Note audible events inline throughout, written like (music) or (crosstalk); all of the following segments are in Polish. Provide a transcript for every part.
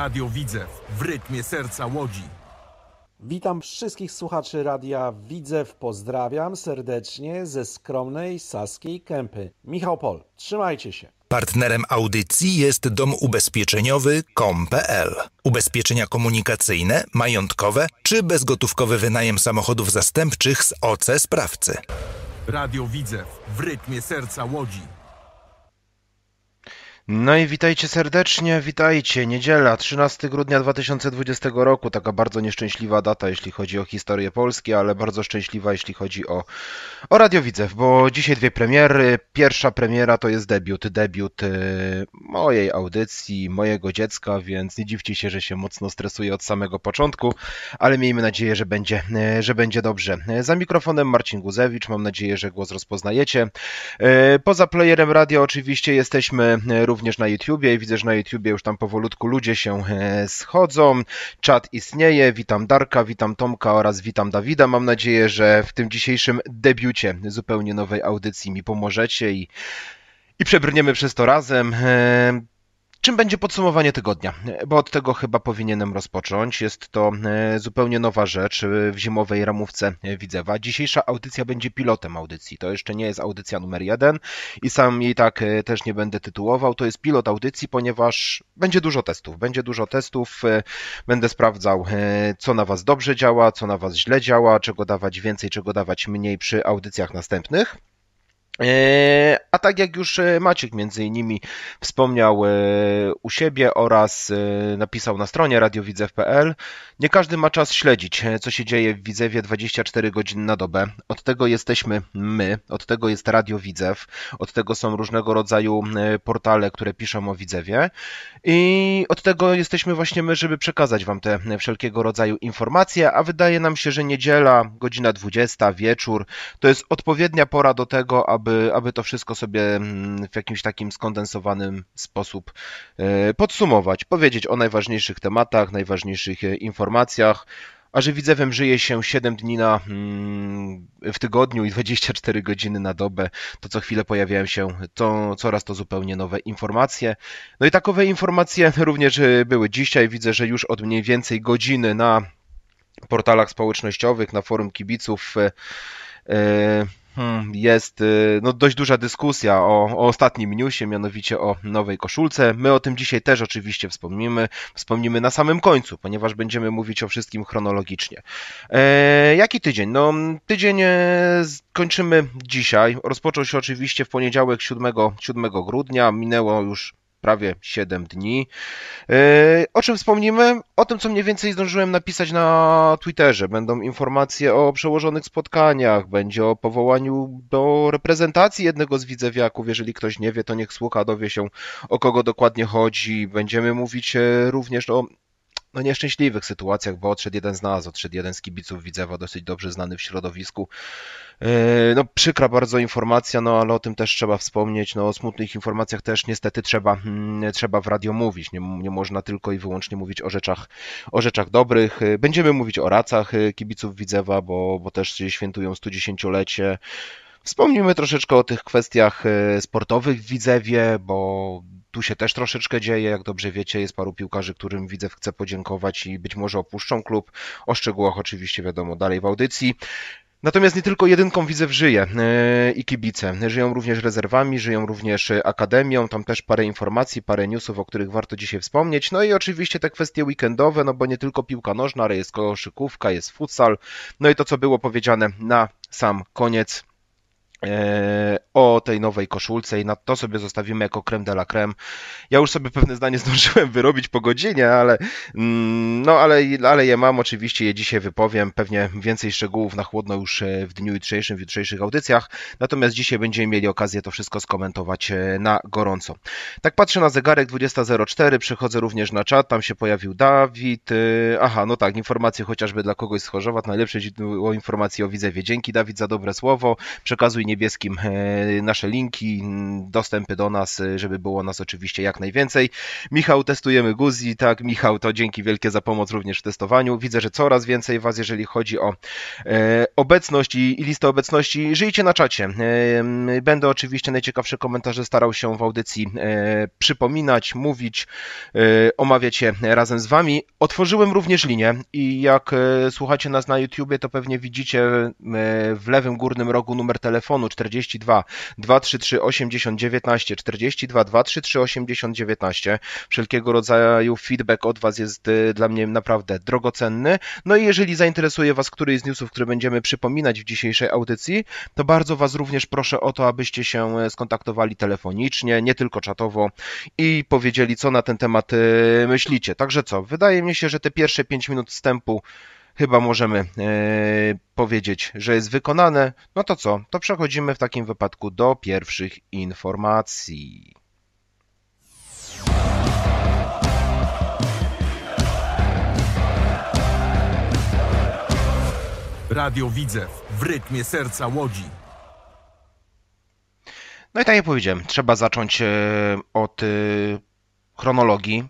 Radio Widzew w rytmie serca Łodzi. Witam wszystkich słuchaczy Radia Widzew. Pozdrawiam serdecznie ze skromnej saskiej kępy. Michał Pol, trzymajcie się. Partnerem audycji jest dom ubezpieczeniowy Ubezpieczenia komunikacyjne, majątkowe czy bezgotówkowy wynajem samochodów zastępczych z OC sprawcy. Radio Widzew w rytmie serca Łodzi. No i witajcie serdecznie, witajcie. Niedziela, 13 grudnia 2020 roku. Taka bardzo nieszczęśliwa data, jeśli chodzi o historię Polski, ale bardzo szczęśliwa, jeśli chodzi o, o Radio bo dzisiaj dwie premiery. Pierwsza premiera to jest debiut, debiut y, mojej audycji, mojego dziecka, więc nie dziwcie się, że się mocno stresuję od samego początku, ale miejmy nadzieję, że będzie, y, że będzie dobrze. Za mikrofonem Marcin Guzewicz, mam nadzieję, że głos rozpoznajecie. Y, poza playerem radio oczywiście jesteśmy również również na YouTubie i widzę, że na YouTubie już tam powolutku ludzie się e, schodzą. Czat istnieje. Witam Darka, witam Tomka oraz witam Dawida. Mam nadzieję, że w tym dzisiejszym debiucie zupełnie nowej audycji mi pomożecie i, i przebrniemy przez to razem. E, Czym będzie podsumowanie tygodnia? Bo od tego chyba powinienem rozpocząć. Jest to e, zupełnie nowa rzecz e, w zimowej ramówce e, Widzewa. Dzisiejsza audycja będzie pilotem audycji. To jeszcze nie jest audycja numer jeden i sam jej tak też nie będę tytułował. To jest pilot audycji, ponieważ będzie dużo testów. Będzie dużo testów. Będę sprawdzał, co na Was dobrze działa, co na Was źle działa, czego dawać więcej, czego dawać mniej przy audycjach następnych. E, a tak jak już e, Maciek między innymi wspomniał e, u siebie oraz napisał na stronie radiowidzew.pl, nie każdy ma czas śledzić, co się dzieje w Widzewie 24 godziny na dobę. Od tego jesteśmy my, od tego jest Radio Widzew, od tego są różnego rodzaju portale, które piszą o Widzewie i od tego jesteśmy właśnie my, żeby przekazać Wam te wszelkiego rodzaju informacje, a wydaje nam się, że niedziela, godzina 20, wieczór, to jest odpowiednia pora do tego, aby aby, aby to wszystko sobie mm, w jakimś takim skondensowanym sposób e, podsumować, powiedzieć o najważniejszych tematach, najważniejszych e, informacjach. A że widzewem żyje się 7 dni na, mm, w tygodniu i 24 godziny na dobę, to co chwilę pojawiają się to, coraz to zupełnie nowe informacje. No i takowe informacje (laughs) również e, były dzisiaj. Widzę, że już od mniej więcej godziny na portalach społecznościowych, na forum kibiców. Hmm, jest y, no, dość duża dyskusja o, o ostatnim newsie, mianowicie o nowej koszulce. My o tym dzisiaj też oczywiście wspomnimy. Wspomnimy na samym końcu, ponieważ będziemy mówić o wszystkim chronologicznie. E, jaki tydzień? No, tydzień e, kończymy dzisiaj. Rozpoczął się oczywiście w poniedziałek 7, 7 grudnia. Minęło już prawie 7 dni. E, o czym wspomnimy? O tym, co mniej więcej zdążyłem napisać na Twitterze. Będą informacje o przełożonych spotkaniach, będzie o powołaniu do reprezentacji jednego z widzewiaków. Jeżeli ktoś nie wie, to niech słucha, dowie się o kogo dokładnie chodzi. Będziemy mówić e, również o no, nieszczęśliwych sytuacjach, bo odszedł jeden z nas, odszedł jeden z kibiców Widzewa, dosyć dobrze znany w środowisku. Yy, no przykra bardzo informacja, no ale o tym też trzeba wspomnieć, no o smutnych informacjach też niestety trzeba, mm, trzeba w radio mówić, nie, nie można tylko i wyłącznie mówić o rzeczach, o rzeczach dobrych. Yy, będziemy mówić o racach yy, kibiców Widzewa, bo, bo też świętują 110-lecie. Wspomnimy troszeczkę o tych kwestiach sportowych w Widzewie, bo tu się też troszeczkę dzieje, jak dobrze wiecie, jest paru piłkarzy, którym widzę chce podziękować i być może opuszczą klub. O szczegółach oczywiście wiadomo dalej w audycji. Natomiast nie tylko jedynką Widzew żyje e, i kibice. Żyją również rezerwami, żyją również e, akademią. Tam też parę informacji, parę newsów, o których warto dzisiaj wspomnieć. No i oczywiście te kwestie weekendowe, no bo nie tylko piłka nożna, ale jest koszykówka, jest futsal. No i to, co było powiedziane na sam koniec. E, o tej nowej koszulce i na to sobie zostawimy jako creme de la creme. Ja już sobie pewne zdanie (laughs) zdążyłem wyrobić po godzinie, ale mm, no ale, ale je mam, oczywiście je dzisiaj wypowiem, pewnie więcej szczegółów na chłodno już e, w dniu jutrzejszym, w jutrzejszych audycjach, natomiast dzisiaj będziemy mieli okazję to wszystko skomentować e, na gorąco. Tak patrzę na zegarek 20.04, przechodzę również na czat, tam się pojawił Dawid, aha, no tak, informacje chociażby dla kogoś z Chorzowa, najlepsze o informacji o Widzewie. Dzięki Dawid za dobre słowo, przekazuj niebieskim e, nasze linki, dostępy do nas, e, żeby było nas oczywiście jak najwięcej. Michał, testujemy Guzi, tak, Michał, to dzięki wielkie za pomoc również w testowaniu. Widzę, że coraz więcej Was, jeżeli chodzi o e, obecność i, i listę obecności, żyjcie na czacie. Będę oczywiście najciekawsze komentarze starał się w audycji przypominać, mówić, omawiać je razem z Wami. Otworzyłem również linię i jak słuchacie nas na YouTubie, to pewnie widzicie w lewym górnym rogu numer telefonu, telefonu 42 233 80 19 42 233 80 19. Wszelkiego rodzaju feedback od Was jest y, dla mnie naprawdę drogocenny. No i jeżeli zainteresuje Was któryś z newsów, które będziemy przypominać w dzisiejszej audycji, to bardzo Was również proszę o to, abyście się y, skontaktowali telefonicznie, nie tylko czatowo i powiedzieli, co na ten temat y, myślicie. Także co, wydaje mi się, że te pierwsze 5 minut wstępu chyba możemy e, powiedzieć, że jest wykonane, no to co? To przechodzimy w takim wypadku do pierwszych informacji. Radio widzę w rytmie serca Łodzi. No i tak jak powiedziałem, trzeba zacząć e, od e, chronologii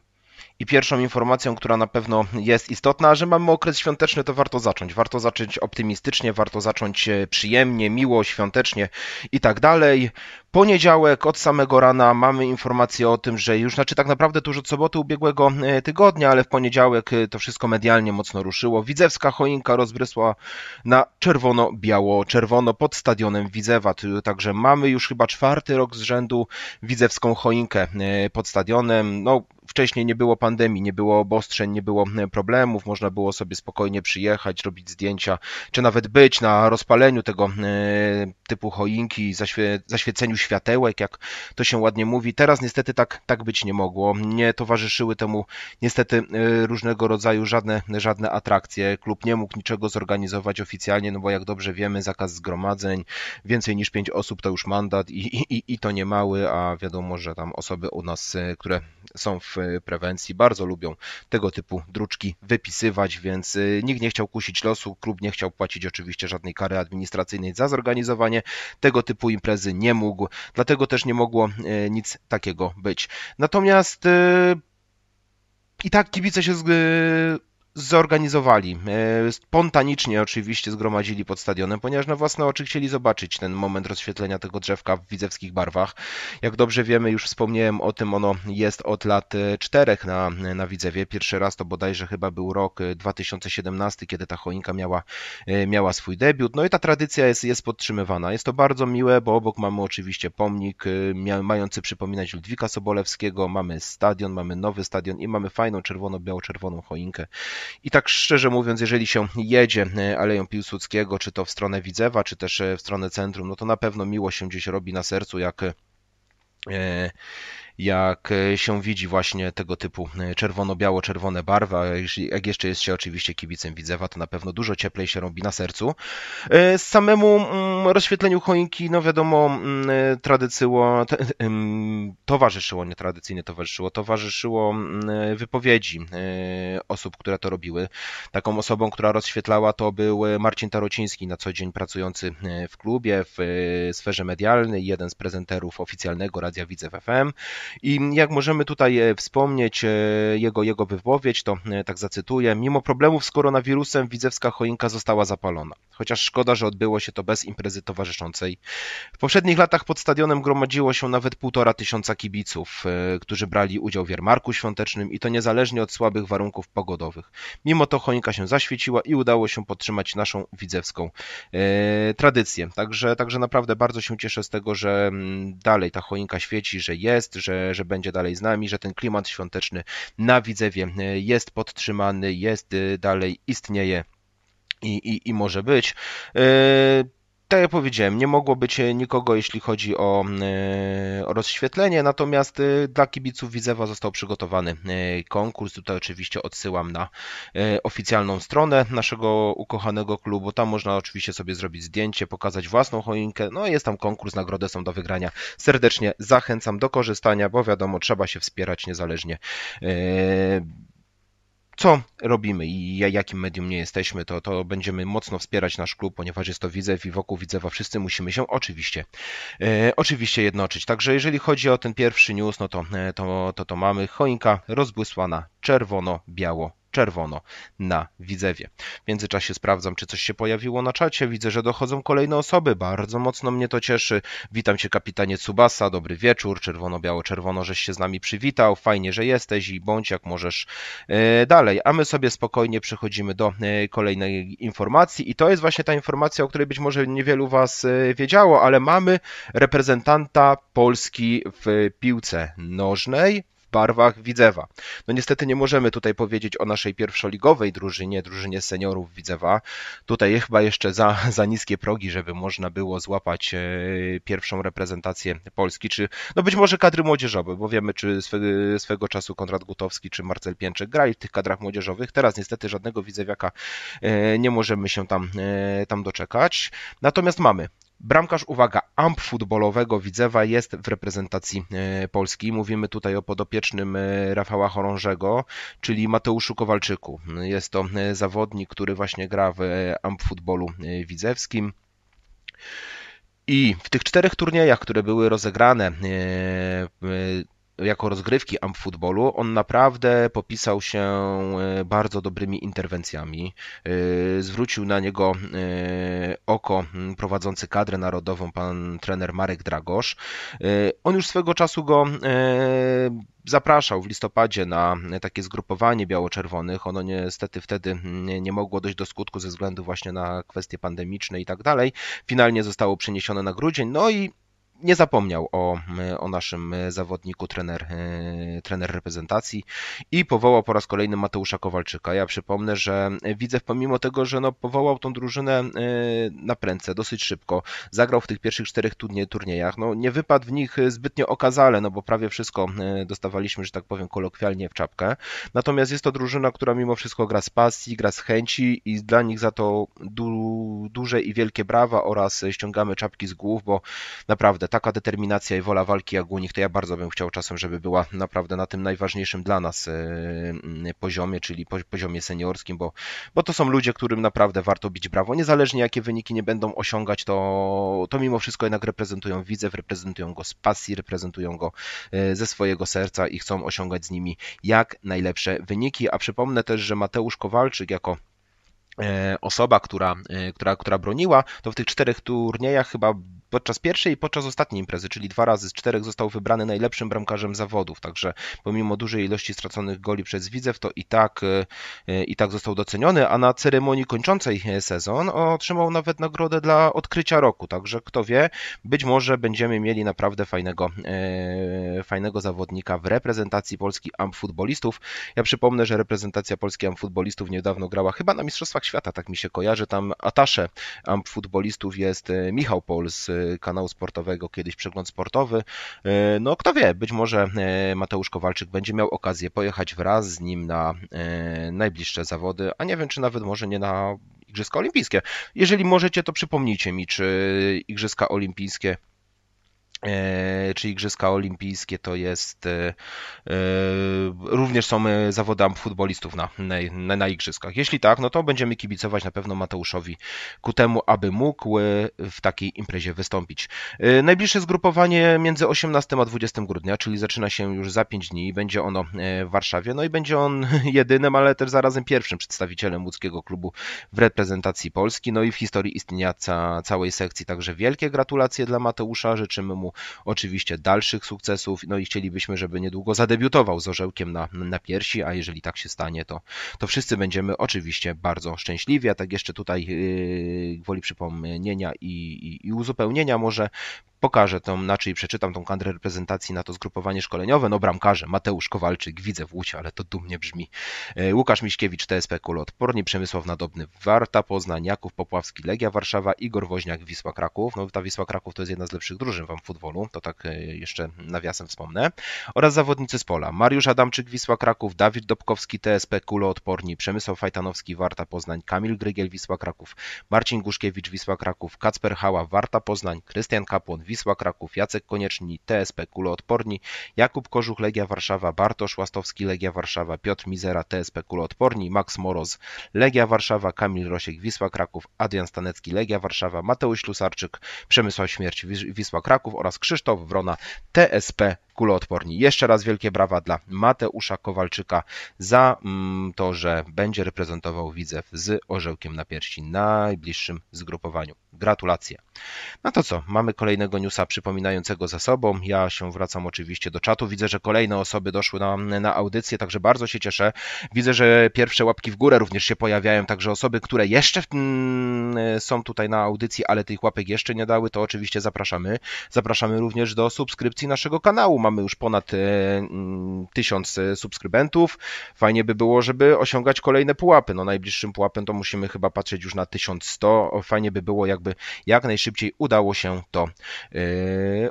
i pierwszą informacją, która na pewno jest istotna, że mamy okres świąteczny, to warto zacząć. Warto zacząć optymistycznie, warto zacząć e, przyjemnie, miło, świątecznie i tak dalej poniedziałek od samego rana mamy informację o tym, że już, znaczy tak naprawdę tuż od soboty ubiegłego e, tygodnia, ale w poniedziałek e, to wszystko medialnie mocno ruszyło. Widzewska choinka rozbrysła na czerwono-biało-czerwono pod stadionem Widzewa, także mamy już chyba czwarty rok z rzędu widzewską choinkę e, pod stadionem. No, wcześniej nie było pandemii, nie było obostrzeń, nie było problemów, można było sobie spokojnie przyjechać, robić zdjęcia, czy nawet być na rozpaleniu tego typu choinki, zaświe zaświeceniu światełek, jak to się ładnie mówi. Teraz niestety tak, tak być nie mogło. Nie towarzyszyły temu niestety e, różnego rodzaju żadne, żadne atrakcje. Klub nie mógł niczego zorganizować oficjalnie, no bo jak dobrze wiemy, zakaz zgromadzeń, więcej niż pięć osób to już mandat i, i, i to nie mały, a wiadomo, że tam osoby u nas, e, które są w e, prewencji, bardzo lubią tego typu druczki wypisywać, więc nikt nie chciał kusić losu, klub nie chciał płacić oczywiście żadnej kary administracyjnej za zorganizowanie tego typu imprezy, nie mógł, dlatego też nie mogło e, nic takiego być. Natomiast e, i tak kibice się zorganizowali. E, spontanicznie oczywiście zgromadzili pod stadionem, ponieważ na własne oczy chcieli zobaczyć ten moment rozświetlenia tego drzewka w widzewskich barwach. Jak dobrze wiemy, już wspomniałem o tym, ono jest od lat e, czterech na, na Widzewie. Pierwszy raz to bodajże chyba był rok 2017, e, kiedy ta choinka miała, miała swój debiut. No i ta tradycja jest, jest podtrzymywana. Jest to bardzo miłe, bo obok mamy oczywiście pomnik mający przypominać Ludwika Sobolewskiego, mamy stadion, mamy nowy stadion i mamy fajną czerwono-biało-czerwoną choinkę. I tak szczerze mówiąc, jeżeli się jedzie e, Aleją Piłsudskiego, czy to w stronę Widzewa, czy też e, w stronę centrum, no to na pewno miło się gdzieś robi na sercu, jak e, jak e, się widzi właśnie tego typu e, czerwono-biało-czerwone barwy, a jak jeszcze jest się oczywiście kibicem Widzewa, to na pewno dużo cieplej się robi na sercu. E, samemu mm, rozświetleniu choinki, no wiadomo, mm, tradycyło, towarzyszyło, nie tradycyjnie towarzyszyło, towarzyszyło mm, wypowiedzi osób, które to robiły. Taką osobą, która rozświetlała to był Marcin Tarociński, na co dzień pracujący w klubie, w sferze medialnej, jeden z prezenterów oficjalnego Radia Widzew FM. I jak możemy tutaj e, wspomnieć e, jego, jego wypowiedź, to e, tak zacytuję: Mimo problemów z koronawirusem, widzewska choinka została zapalona. Chociaż szkoda, że odbyło się to bez imprezy towarzyszącej. W poprzednich latach pod stadionem gromadziło się nawet półtora tysiąca kibiców, którzy brali udział w jarmarku świątecznym i to niezależnie od słabych warunków pogodowych. Mimo to choinka się zaświeciła i udało się podtrzymać naszą widzewską e, tradycję. Także, także naprawdę bardzo się cieszę z tego, że mm, dalej ta choinka świeci, że jest, że że, że będzie dalej z nami, że ten klimat świąteczny na Widzewie e, jest podtrzymany, jest e, dalej, istnieje i, i, i może być. Yy tak jak powiedziałem, nie mogło być e, nikogo, jeśli chodzi o, e, o rozświetlenie, natomiast e, dla kibiców Widzewa został przygotowany konkurs. Tutaj oczywiście odsyłam na oficjalną stronę naszego ukochanego klubu. Tam można oczywiście sobie zrobić zdjęcie, pokazać własną choinkę. No jest tam konkurs, nagrody są do wygrania. Serdecznie zachęcam do korzystania, bo wiadomo, trzeba się wspierać niezależnie co robimy i jakim medium nie jesteśmy, to, to będziemy mocno wspierać nasz klub, ponieważ jest to Widzew i wokół Widzewa wszyscy musimy się oczywiście, e, oczywiście jednoczyć. Także jeżeli chodzi o ten pierwszy news, no to, e, to, to, to mamy choinka rozbłysłana czerwono-biało czerwono na widzewie. W międzyczasie sprawdzam, czy coś się pojawiło na czacie. Widzę, że dochodzą kolejne osoby. Bardzo mocno mnie to cieszy. Witam cię, kapitanie Tsubasa. Dobry wieczór. Czerwono-biało-czerwono, żeś się z nami przywitał. Fajnie, że jesteś i bądź jak możesz e, dalej. A my sobie spokojnie przechodzimy do e, kolejnej informacji. I to jest właśnie ta informacja, o której być może niewielu was e, wiedziało, ale mamy reprezentanta Polski w piłce nożnej barwach Widzewa. No niestety nie możemy tutaj powiedzieć o naszej pierwszoligowej drużynie, drużynie seniorów Widzewa. Tutaj chyba jeszcze za, za niskie progi, żeby można było złapać e, pierwszą reprezentację Polski, czy no być może kadry młodzieżowe, bo wiemy, czy swe, swego czasu Konrad Gutowski czy Marcel Pięczek grali w tych kadrach młodzieżowych. Teraz niestety żadnego Widzewiaka e, nie możemy się tam, e, tam doczekać. Natomiast mamy Bramkarz, uwaga, amp futbolowego Widzewa jest w reprezentacji e, Polski. Mówimy tutaj o podopiecznym e, Rafała Chorążego, czyli Mateuszu Kowalczyku. Jest to e, zawodnik, który właśnie gra w amp futbolu widzewskim. I w tych czterech turniejach, które były rozegrane jako rozgrywki am futbolu, on naprawdę popisał się e, bardzo dobrymi interwencjami. E, zwrócił na niego e, oko prowadzący kadrę narodową pan trener Marek Dragosz. On już swego czasu go zapraszał w listopadzie na takie zgrupowanie biało-czerwonych. Ono niestety wtedy nie mogło dojść do skutku ze względu właśnie na kwestie pandemiczne i tak dalej. Finalnie zostało przeniesione na grudzień. No i nie zapomniał o, o naszym e, zawodniku, trener, e, trener reprezentacji i powołał po raz kolejny Mateusza Kowalczyka. Ja przypomnę, że e, widzę, pomimo tego, że no, powołał tą drużynę na prędce dosyć szybko, zagrał w tych pierwszych czterech turniejach, no, nie wypadł w nich zbytnio okazale, no bo prawie wszystko dostawaliśmy, że tak powiem kolokwialnie w czapkę. Natomiast jest to drużyna, która mimo wszystko gra z pasji, gra z chęci i dla nich za to du duże i wielkie brawa oraz ściągamy czapki z głów, bo naprawdę taka determinacja i wola walki jak u nich, to ja bardzo bym chciał czasem, żeby była naprawdę na tym najważniejszym dla nas e, poziomie, czyli poziomie seniorskim, bo, bo to są ludzie, którym naprawdę warto bić brawo. Niezależnie jakie wyniki nie będą osiągać, to, to mimo wszystko jednak reprezentują widzew, reprezentują go z pasji, reprezentują go e, ze swojego serca i chcą osiągać z nimi jak najlepsze wyniki. A przypomnę też, że Mateusz Kowalczyk jako e, osoba, która, która, która broniła, to w tych czterech turniejach chyba podczas pierwszej i podczas ostatniej imprezy, czyli dwa razy z czterech został wybrany najlepszym bramkarzem zawodów, także pomimo dużej ilości straconych goli przez Widzew, to i tak, e, i tak został doceniony, a na ceremonii kończącej e, sezon otrzymał nawet nagrodę dla odkrycia roku, także kto wie, być może będziemy mieli naprawdę fajnego, e, fajnego zawodnika w reprezentacji Polski Amp Futbolistów. Ja przypomnę, że reprezentacja Polski Amp Futbolistów niedawno grała chyba na Mistrzostwach Świata, tak mi się kojarzy, tam atasze Amp Futbolistów jest Michał Pols kanału sportowego kiedyś przegląd sportowy. E, no kto wie, być może e, Mateusz Kowalczyk będzie miał okazję pojechać wraz z nim na e, najbliższe zawody, a nie wiem, czy nawet może nie na Igrzyska Olimpijskie. Jeżeli możecie, to przypomnijcie mi, czy Igrzyska Olimpijskie E, czy Igrzyska Olimpijskie to jest e, e, również są zawodami futbolistów na, na, na, Igrzyskach. Jeśli tak, no to będziemy kibicować na pewno Mateuszowi ku temu, aby mógł w takiej imprezie wystąpić. Najbliższe zgrupowanie między 18 a 20 grudnia, czyli zaczyna się już za 5 dni i będzie ono w Warszawie. No i będzie on (laughs) jedynym, ale też zarazem pierwszym przedstawicielem łódzkiego klubu w reprezentacji Polski, no i w historii istnienia ca, całej sekcji. Także wielkie gratulacje dla Mateusza, życzymy mu oczywiście dalszych sukcesów, no i chcielibyśmy, żeby niedługo zadebiutował z orzełkiem na, na piersi, a jeżeli tak się stanie, to, to wszyscy będziemy oczywiście bardzo szczęśliwi, a tak jeszcze tutaj yy, woli przypomnienia i, i, i uzupełnienia może pokażę tą, znaczy przeczytam tą kadrę reprezentacji na to zgrupowanie szkoleniowe. No bramkarze Mateusz Kowalczyk, widzę w Łucie, ale to dumnie brzmi. E, Łukasz Miśkiewicz, TSP Kulo Odporni, Przemysław Nadobny, Warta Poznań, Jaków Popławski, Legia Warszawa, Igor Woźniak, Wisła Kraków. No ta Wisła Kraków to jest jedna z lepszych drużyn wam w futbolu, to tak e, jeszcze nawiasem wspomnę. Oraz zawodnicy z pola, Mariusz Adamczyk, Wisła Kraków, Dawid Dobkowski, TSP Kulo Odporni, Przemysław Fajtanowski, Warta Poznań, Kamil Grygiel, Wisła Kraków, Marcin Guszkiewicz, Wisła Kraków, Kacper Hała, Warta Poznań, Krystian Kapłon, Wisła Kraków, Jacek Konieczny, TSP Kuloodporni, Jakub Kożuch Legia Warszawa, Bartosz Łastowski Legia Warszawa, Piotr Mizera TSP Kuloodporni, Max Moroz Legia Warszawa, Kamil Rosiek Wisła Kraków, Adrian Stanecki Legia Warszawa, Mateusz Lusarczyk Przemysław Śmierć Wisła Kraków oraz Krzysztof Wrona TSP kuloodporni. Jeszcze raz wielkie brawa dla Mateusza Kowalczyka za mm, to, że będzie reprezentował Widzew z orzełkiem na piersi najbliższym zgrupowaniu. Gratulacje. No to co, mamy kolejnego newsa przypominającego za sobą. Ja się wracam oczywiście do czatu. Widzę, że kolejne osoby doszły na, na audycję, także bardzo się cieszę. Widzę, że pierwsze łapki w górę również się pojawiają, także osoby, które jeszcze mm, są tutaj na audycji, ale tych łapek jeszcze nie dały, to oczywiście zapraszamy. Zapraszamy również do subskrypcji naszego kanału mamy już ponad e, mm, tysiąc e, subskrybentów. Fajnie by było, żeby osiągać kolejne pułapy. No najbliższym pułapem to musimy chyba patrzeć już na 1100. Fajnie by było, jakby jak najszybciej udało się to e,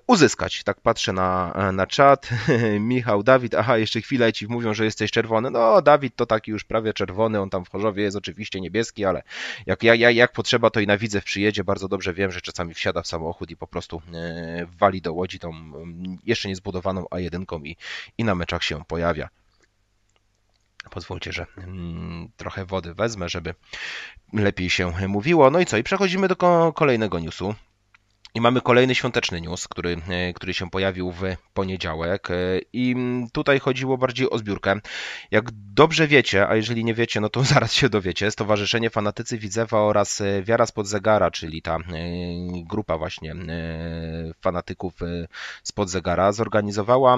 uzyskać. Tak patrzę na, na czat. (laughs) Michał, Dawid, aha, jeszcze chwilę ci mówią, że jesteś czerwony. No, Dawid to taki już prawie czerwony, on tam w Chorzowie jest oczywiście niebieski, ale jak, jak, jak potrzeba, to i na widzę przyjedzie. Bardzo dobrze wiem, że czasami wsiada w samochód i po prostu wali do Łodzi, tą mm, jeszcze nie zbudował a1 i, i na meczach się pojawia. Pozwólcie, że mm, trochę wody wezmę, żeby lepiej się mówiło. No i co? I przechodzimy do kolejnego newsu. I mamy kolejny świąteczny news, który, e, który się pojawił w poniedziałek. E, I tutaj chodziło bardziej o zbiórkę. Jak dobrze wiecie, a jeżeli nie wiecie, no to (laughs) zaraz się dowiecie, Stowarzyszenie Fanatycy Widzewa oraz e, Wiara Spod Zegara, czyli ta grupa właśnie fanatyków Spod Zegara, zorganizowała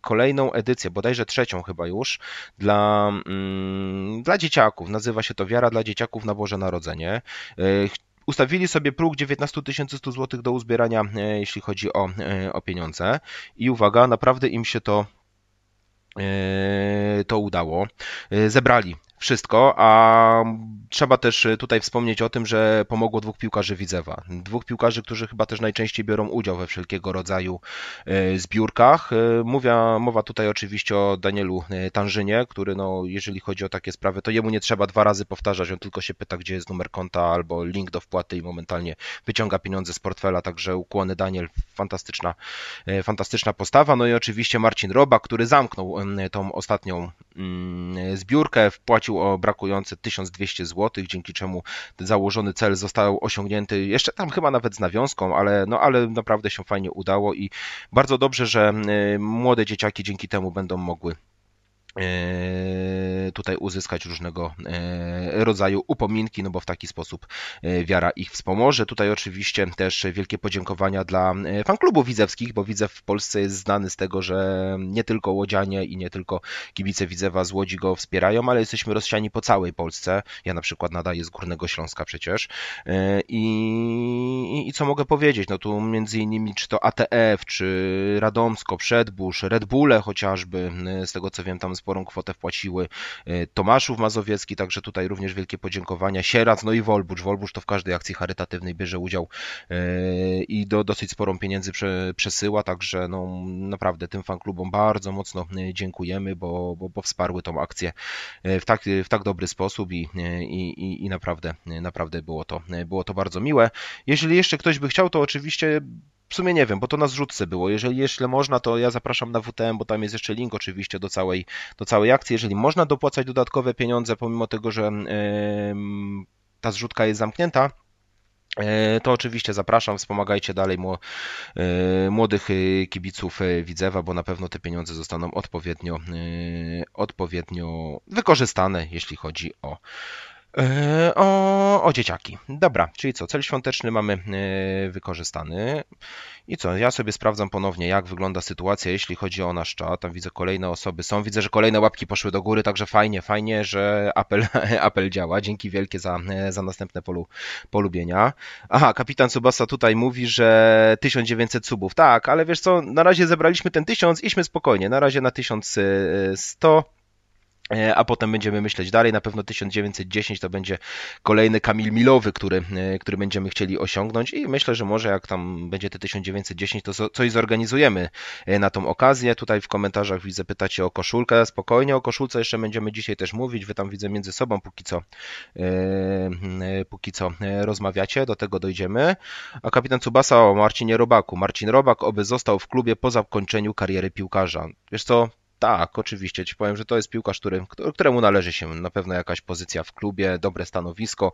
kolejną edycję, bodajże trzecią chyba już, dla, mm, dla dzieciaków. Nazywa się to Wiara dla dzieciaków na Boże Narodzenie ustawili sobie próg 19 100 zł do uzbierania, e, jeśli chodzi o, e, o pieniądze. I uwaga, naprawdę im się to e, to udało. Zebrali wszystko, a trzeba też e, tutaj wspomnieć o tym, że pomogło dwóch piłkarzy Widzewa. Dwóch piłkarzy, którzy chyba też najczęściej biorą udział we wszelkiego rodzaju e, zbiórkach. E, Mówia, mowa tutaj oczywiście o Danielu Tanżynie, który no, jeżeli chodzi o takie sprawy, to jemu nie trzeba dwa razy powtarzać, on tylko się pyta, gdzie jest numer konta albo link do wpłaty i momentalnie wyciąga pieniądze z portfela, także ukłony Daniel, fantastyczna, fantastyczna postawa. No i oczywiście Marcin Roba, który zamknął tą ostatnią Mm, zbiórkę, wpłacił o brakujące 1200 zł, dzięki czemu założony cel został osiągnięty jeszcze tam chyba nawet z nawiązką, ale, no, ale naprawdę się fajnie udało i bardzo dobrze, że y, młode dzieciaki dzięki temu będą mogły E, tutaj uzyskać różnego e, rodzaju upominki, no bo w taki sposób e, wiara ich wspomoże. Tutaj oczywiście też wielkie podziękowania dla klubu widzewskich, bo Widzew w Polsce jest znany z tego, że nie tylko łodzianie i nie tylko kibice Widzewa z Łodzi go wspierają, ale jesteśmy rozsiani po całej Polsce. Ja na przykład nadaję z Górnego Śląska przecież. I, i, co mogę powiedzieć? No tu między innymi czy to ATF, czy Radomsko, Przedbórz, Red Bulle chociażby, z tego co wiem tam z sporą kwotę wpłaciły e, Tomaszów Mazowiecki, także tutaj również wielkie podziękowania. Sierac, no i Wolbusz. Wolbusz to w każdej akcji charytatywnej bierze udział e, i do, dosyć sporą pieniędzy przesyła, także no, naprawdę tym fanklubom bardzo mocno e, dziękujemy, bo, bo, bo wsparły tą akcję w tak, w tak dobry sposób i, i, i naprawdę, naprawdę było, to, było to bardzo miłe. Jeżeli jeszcze ktoś by chciał, to oczywiście w sumie nie wiem, bo to na zrzutce było. Jeżeli jeszcze można, to ja zapraszam na WTM, bo tam jest jeszcze link oczywiście do całej, do całej akcji. Jeżeli można dopłacać dodatkowe pieniądze, pomimo tego, że yy, ta zrzutka jest zamknięta, e, to oczywiście zapraszam, wspomagajcie dalej e, młodych e, kibiców Widzewa, bo na pewno te pieniądze zostaną odpowiednio, odpowiednio wykorzystane, jeśli chodzi o E, o, o, dzieciaki. Dobra, czyli co, cel świąteczny mamy e, wykorzystany. I co, ja sobie sprawdzam ponownie, jak wygląda sytuacja, jeśli chodzi o nasz czat. Tam widzę kolejne osoby są, widzę, że kolejne łapki poszły do góry, także fajnie, fajnie, że apel, (laughs) apel działa. Dzięki wielkie za, e, za następne polu, polubienia. Aha, kapitan Subasa tutaj mówi, że 1900 subów. Tak, ale wiesz co, na razie zebraliśmy ten 1000, iśmy spokojnie. Na razie na 1100 E, a potem będziemy myśleć dalej. Na pewno 1910 to będzie kolejny Kamil Milowy, który, e, który będziemy chcieli osiągnąć i myślę, że może jak tam będzie te 1910, to coś zorganizujemy e, na tą okazję. Tutaj w komentarzach widzę, pytacie o koszulkę. Spokojnie, o koszulce jeszcze będziemy dzisiaj też mówić. Wy tam widzę między sobą póki co, yy, póki co rozmawiacie, do tego dojdziemy. A kapitan Cubasa o Marcinie Robaku. Marcin Robak oby został w klubie po zakończeniu kariery piłkarza. Wiesz co, tak, oczywiście. Ci powiem, że to jest piłkarz, który, któremu należy się na pewno jakaś pozycja w klubie, dobre stanowisko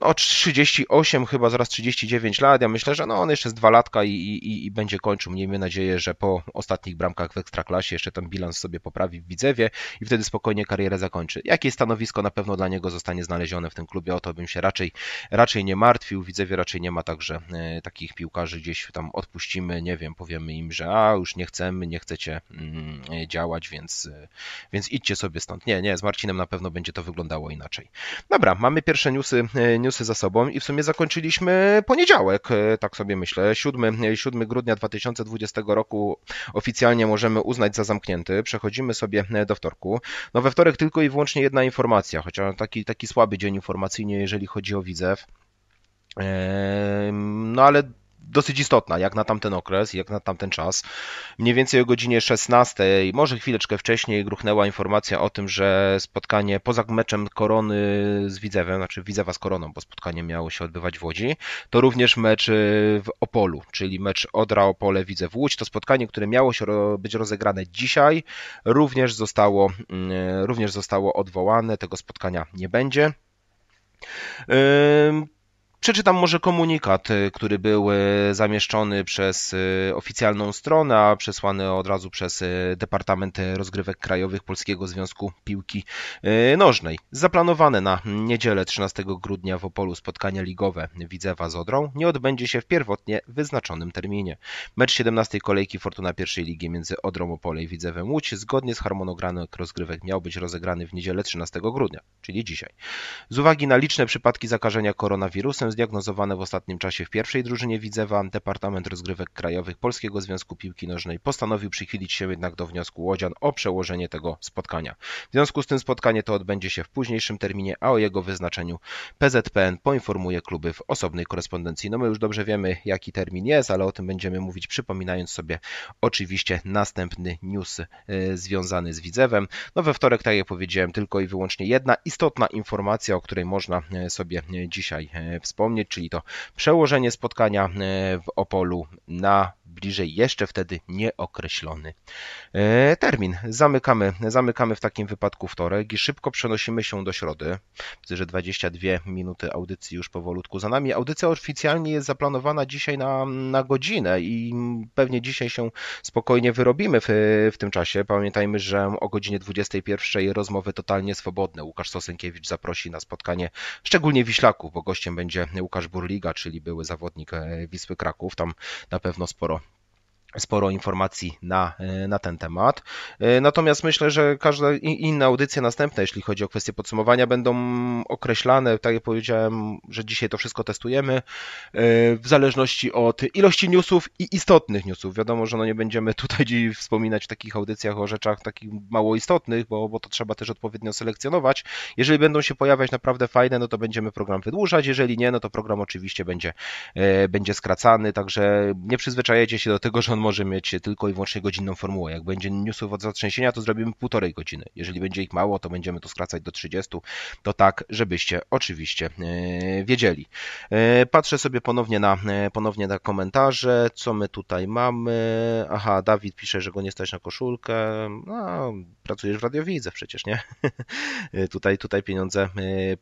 no 38 chyba, zaraz 39 lat. Ja myślę, że no on jeszcze z dwa latka i, i, i będzie kończył. Miejmy nadzieję, że po ostatnich bramkach w Ekstraklasie jeszcze ten bilans sobie poprawi w Widzewie i wtedy spokojnie karierę zakończy. Jakie stanowisko na pewno dla niego zostanie znalezione w tym klubie, o to bym się raczej, raczej nie martwił. W Widzewie raczej nie ma także e, takich piłkarzy, gdzieś tam odpuścimy, nie wiem, powiemy im, że a już nie chcemy, nie chcecie mm, e, działać, więc, e, więc idźcie sobie stąd. Nie, nie, z Marcinem na pewno będzie to wyglądało inaczej. Dobra, mamy pierwsze newsy e, newsy za sobą i w sumie zakończyliśmy poniedziałek, e, tak sobie myślę. 7, 7 e, grudnia 2020 roku oficjalnie możemy uznać za zamknięty. Przechodzimy sobie e, do wtorku. No we wtorek tylko i wyłącznie jedna informacja, chociaż taki, taki słaby dzień informacyjnie, jeżeli chodzi o widzew. No ale dosyć istotna, jak na tamten okres, jak na tamten czas. Mniej więcej o godzinie 16, może chwileczkę wcześniej, gruchnęła informacja o tym, że spotkanie poza meczem Korony z Widzewem, znaczy Widzewa z Koroną, bo spotkanie miało się odbywać w Łodzi, to również mecz e, w Opolu, czyli mecz Odra Opole Widzew Łódź. To spotkanie, które miało się być rozegrane dzisiaj, również zostało, mm, e, również zostało odwołane. Tego spotkania nie będzie. Przeczytam może komunikat, y, który był y, zamieszczony przez y, oficjalną stronę, a przesłany od razu przez Departament Rozgrywek Krajowych Polskiego Związku Piłki Nożnej. Zaplanowane na niedzielę 13 grudnia w Opolu spotkanie ligowe Widzewa z Odrą nie odbędzie się w pierwotnie wyznaczonym terminie. Mecz 17 kolejki Fortuna pierwszej ligi między Odrą Opole i Widzewem Łódź zgodnie z harmonogramem rozgrywek miał być rozegrany w niedzielę 13 grudnia, czyli dzisiaj. Z uwagi na liczne przypadki zakażenia koronawirusem zdiagnozowane w ostatnim czasie w pierwszej drużynie Widzewa, Departament Rozgrywek Krajowych Polskiego Związku Piłki Nożnej postanowił przychylić się jednak do wniosku Łodzian o przełożenie tego spotkania. W związku z tym spotkanie to odbędzie się w późniejszym terminie, a o jego wyznaczeniu PZPN poinformuje kluby w osobnej korespondencji. No my już dobrze wiemy, jaki termin jest, ale o tym będziemy mówić, przypominając sobie oczywiście następny news y, związany z Widzewem. No we wtorek, tak jak powiedziałem, tylko i wyłącznie jedna istotna informacja, o której można y, sobie y, dzisiaj wspomnieć wspomnieć, czyli to przełożenie spotkania e, w Opolu na bliżej jeszcze wtedy nieokreślony e, termin. Zamykamy, zamykamy w takim wypadku wtorek i szybko przenosimy się do środy. Widzę, że 22 minuty audycji już powolutku za nami. Audycja oficjalnie jest zaplanowana dzisiaj na, na godzinę i pewnie dzisiaj się spokojnie wyrobimy w, w tym czasie. Pamiętajmy, że o godzinie 21 rozmowy totalnie swobodne. Łukasz Sosenkiewicz zaprosi na spotkanie szczególnie Wiślaków, bo gościem będzie Łukasz Burliga, czyli były zawodnik e, Wisły Kraków. Tam na pewno sporo sporo informacji na, e, na ten temat. E, natomiast myślę, że każda inna audycja następna, jeśli chodzi o kwestie podsumowania, będą określane, tak jak powiedziałem, że dzisiaj to wszystko testujemy, e, w zależności od ilości newsów i istotnych newsów. Wiadomo, że no nie będziemy (laughs) tutaj wspominać w takich audycjach o rzeczach takich mało istotnych, bo, bo to trzeba też odpowiednio selekcjonować. Jeżeli będą się pojawiać naprawdę fajne, no to będziemy program wydłużać, jeżeli nie, no to program oczywiście będzie, będzie skracany, także nie przyzwyczajecie się do tego, że on może mieć tylko i wyłącznie godzinną formułę. Jak będzie newsów od zatrzęsienia, to zrobimy półtorej godziny. Jeżeli będzie ich mało, to będziemy to skracać do 30. To tak, żebyście oczywiście e, wiedzieli. E, patrzę sobie ponownie na, e, ponownie na komentarze, co my tutaj mamy. Aha, Dawid pisze, że go nie stać na koszulkę. No, pracujesz w radiowidze przecież, nie? (laughs) tutaj, tutaj pieniądze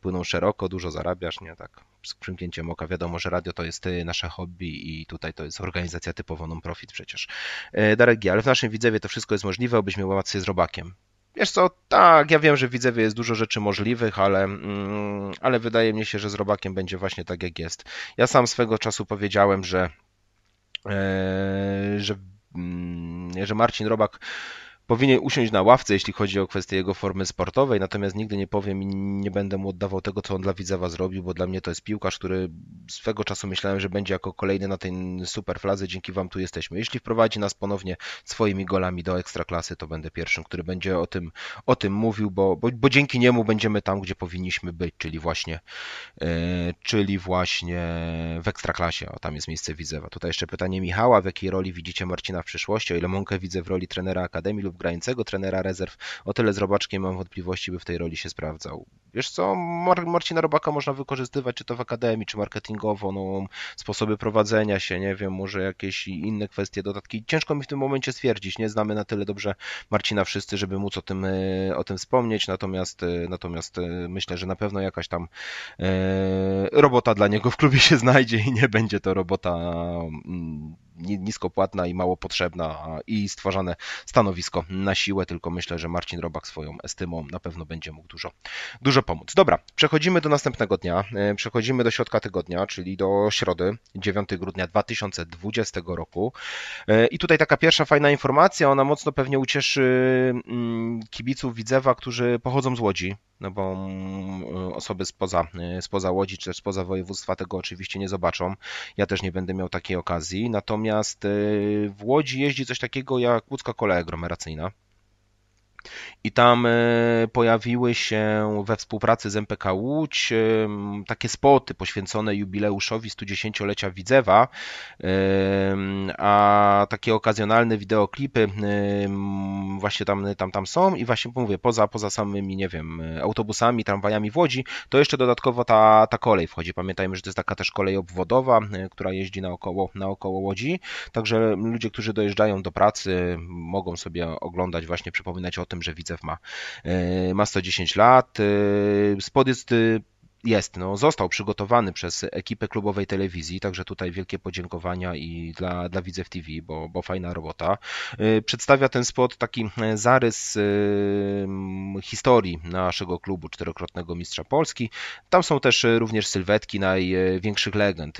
płyną szeroko, dużo zarabiasz, nie? Tak, z przymknięciem oka wiadomo, że radio to jest y, nasze hobby i tutaj to jest organizacja typowo non-profit przecież. E, Darek G, ale w naszym Widzewie to wszystko jest możliwe, obyśmy miał łatwiej z robakiem. Wiesz co, tak, ja wiem, że w Widzewie jest dużo rzeczy możliwych, ale, mm, ale wydaje mi się, że z robakiem będzie właśnie tak, jak jest. Ja sam swego czasu powiedziałem, że, e, że, mm, że Marcin Robak powinien usiąść na ławce, jeśli chodzi o kwestie jego formy sportowej, natomiast nigdy nie powiem i nie będę mu oddawał tego, co on dla Widzewa zrobił, bo dla mnie to jest piłkarz, który swego czasu myślałem, że będzie jako kolejny na tej super fladze, dzięki wam tu jesteśmy. Jeśli wprowadzi nas ponownie swoimi golami do Ekstraklasy, to będę pierwszym, który będzie o tym, o tym mówił, bo, bo, bo dzięki niemu będziemy tam, gdzie powinniśmy być, czyli właśnie, yy, czyli właśnie w Ekstraklasie, o tam jest miejsce Widzewa. Tutaj jeszcze pytanie Michała, w jakiej roli widzicie Marcina w przyszłości, o ile Mąkę widzę w roli trenera Akademii lub grającego trenera rezerw. O tyle z Robaczkiem mam wątpliwości, by w tej roli się sprawdzał. Wiesz co, Mar Marcina Robaka można wykorzystywać czy to w akademii, czy marketingowo, no, sposoby prowadzenia się, nie wiem, może jakieś inne kwestie, dodatki. Ciężko mi w tym momencie stwierdzić, nie znamy na tyle dobrze Marcina wszyscy, żeby móc o tym, e, o tym wspomnieć, natomiast, e, natomiast e, myślę, że na pewno jakaś tam robota dla niego w klubie się znajdzie i nie będzie to robota mm, niskopłatna i mało potrzebna i stwarzane stanowisko na siłę, tylko myślę, że Marcin Robak swoją estymą na pewno będzie mógł dużo, dużo pomóc. Dobra, przechodzimy do następnego dnia, e, przechodzimy do środka tygodnia, czyli do środy, 9 grudnia 2020 roku e, i tutaj taka pierwsza fajna informacja, ona mocno pewnie ucieszy mm, kibiców Widzewa, którzy pochodzą z Łodzi, no bo mm, e, osoby spoza, spoza Łodzi czy też spoza województwa tego oczywiście nie zobaczą. Ja też nie będę miał takiej okazji. Natomiast Natomiast y, w Łodzi jeździ coś takiego jak łódzka kolej aglomeracyjna i tam e, pojawiły się we współpracy z MPK Łódź e, takie spoty poświęcone jubileuszowi 110-lecia Widzewa, e, a takie okazjonalne wideoklipy właśnie tam, tam, tam są i właśnie mówię, poza, poza samymi, nie wiem, autobusami, tramwajami w Łodzi, to jeszcze dodatkowo ta, ta kolej wchodzi. Pamiętajmy, że to jest taka też kolej obwodowa, która jeździ naokoło, naokoło Łodzi, także ludzie, którzy dojeżdżają do pracy mogą sobie oglądać, właśnie przypominać o tym, że Widzew ma, e, ma 110 lat. E, spod jest e, jest, no, został przygotowany przez ekipę klubowej telewizji, także tutaj wielkie podziękowania i dla, dla Widzew TV, bo, bo fajna robota. Y, przedstawia ten spot taki y, zarys y, historii naszego klubu, czterokrotnego mistrza Polski. Tam są też również sylwetki największych legend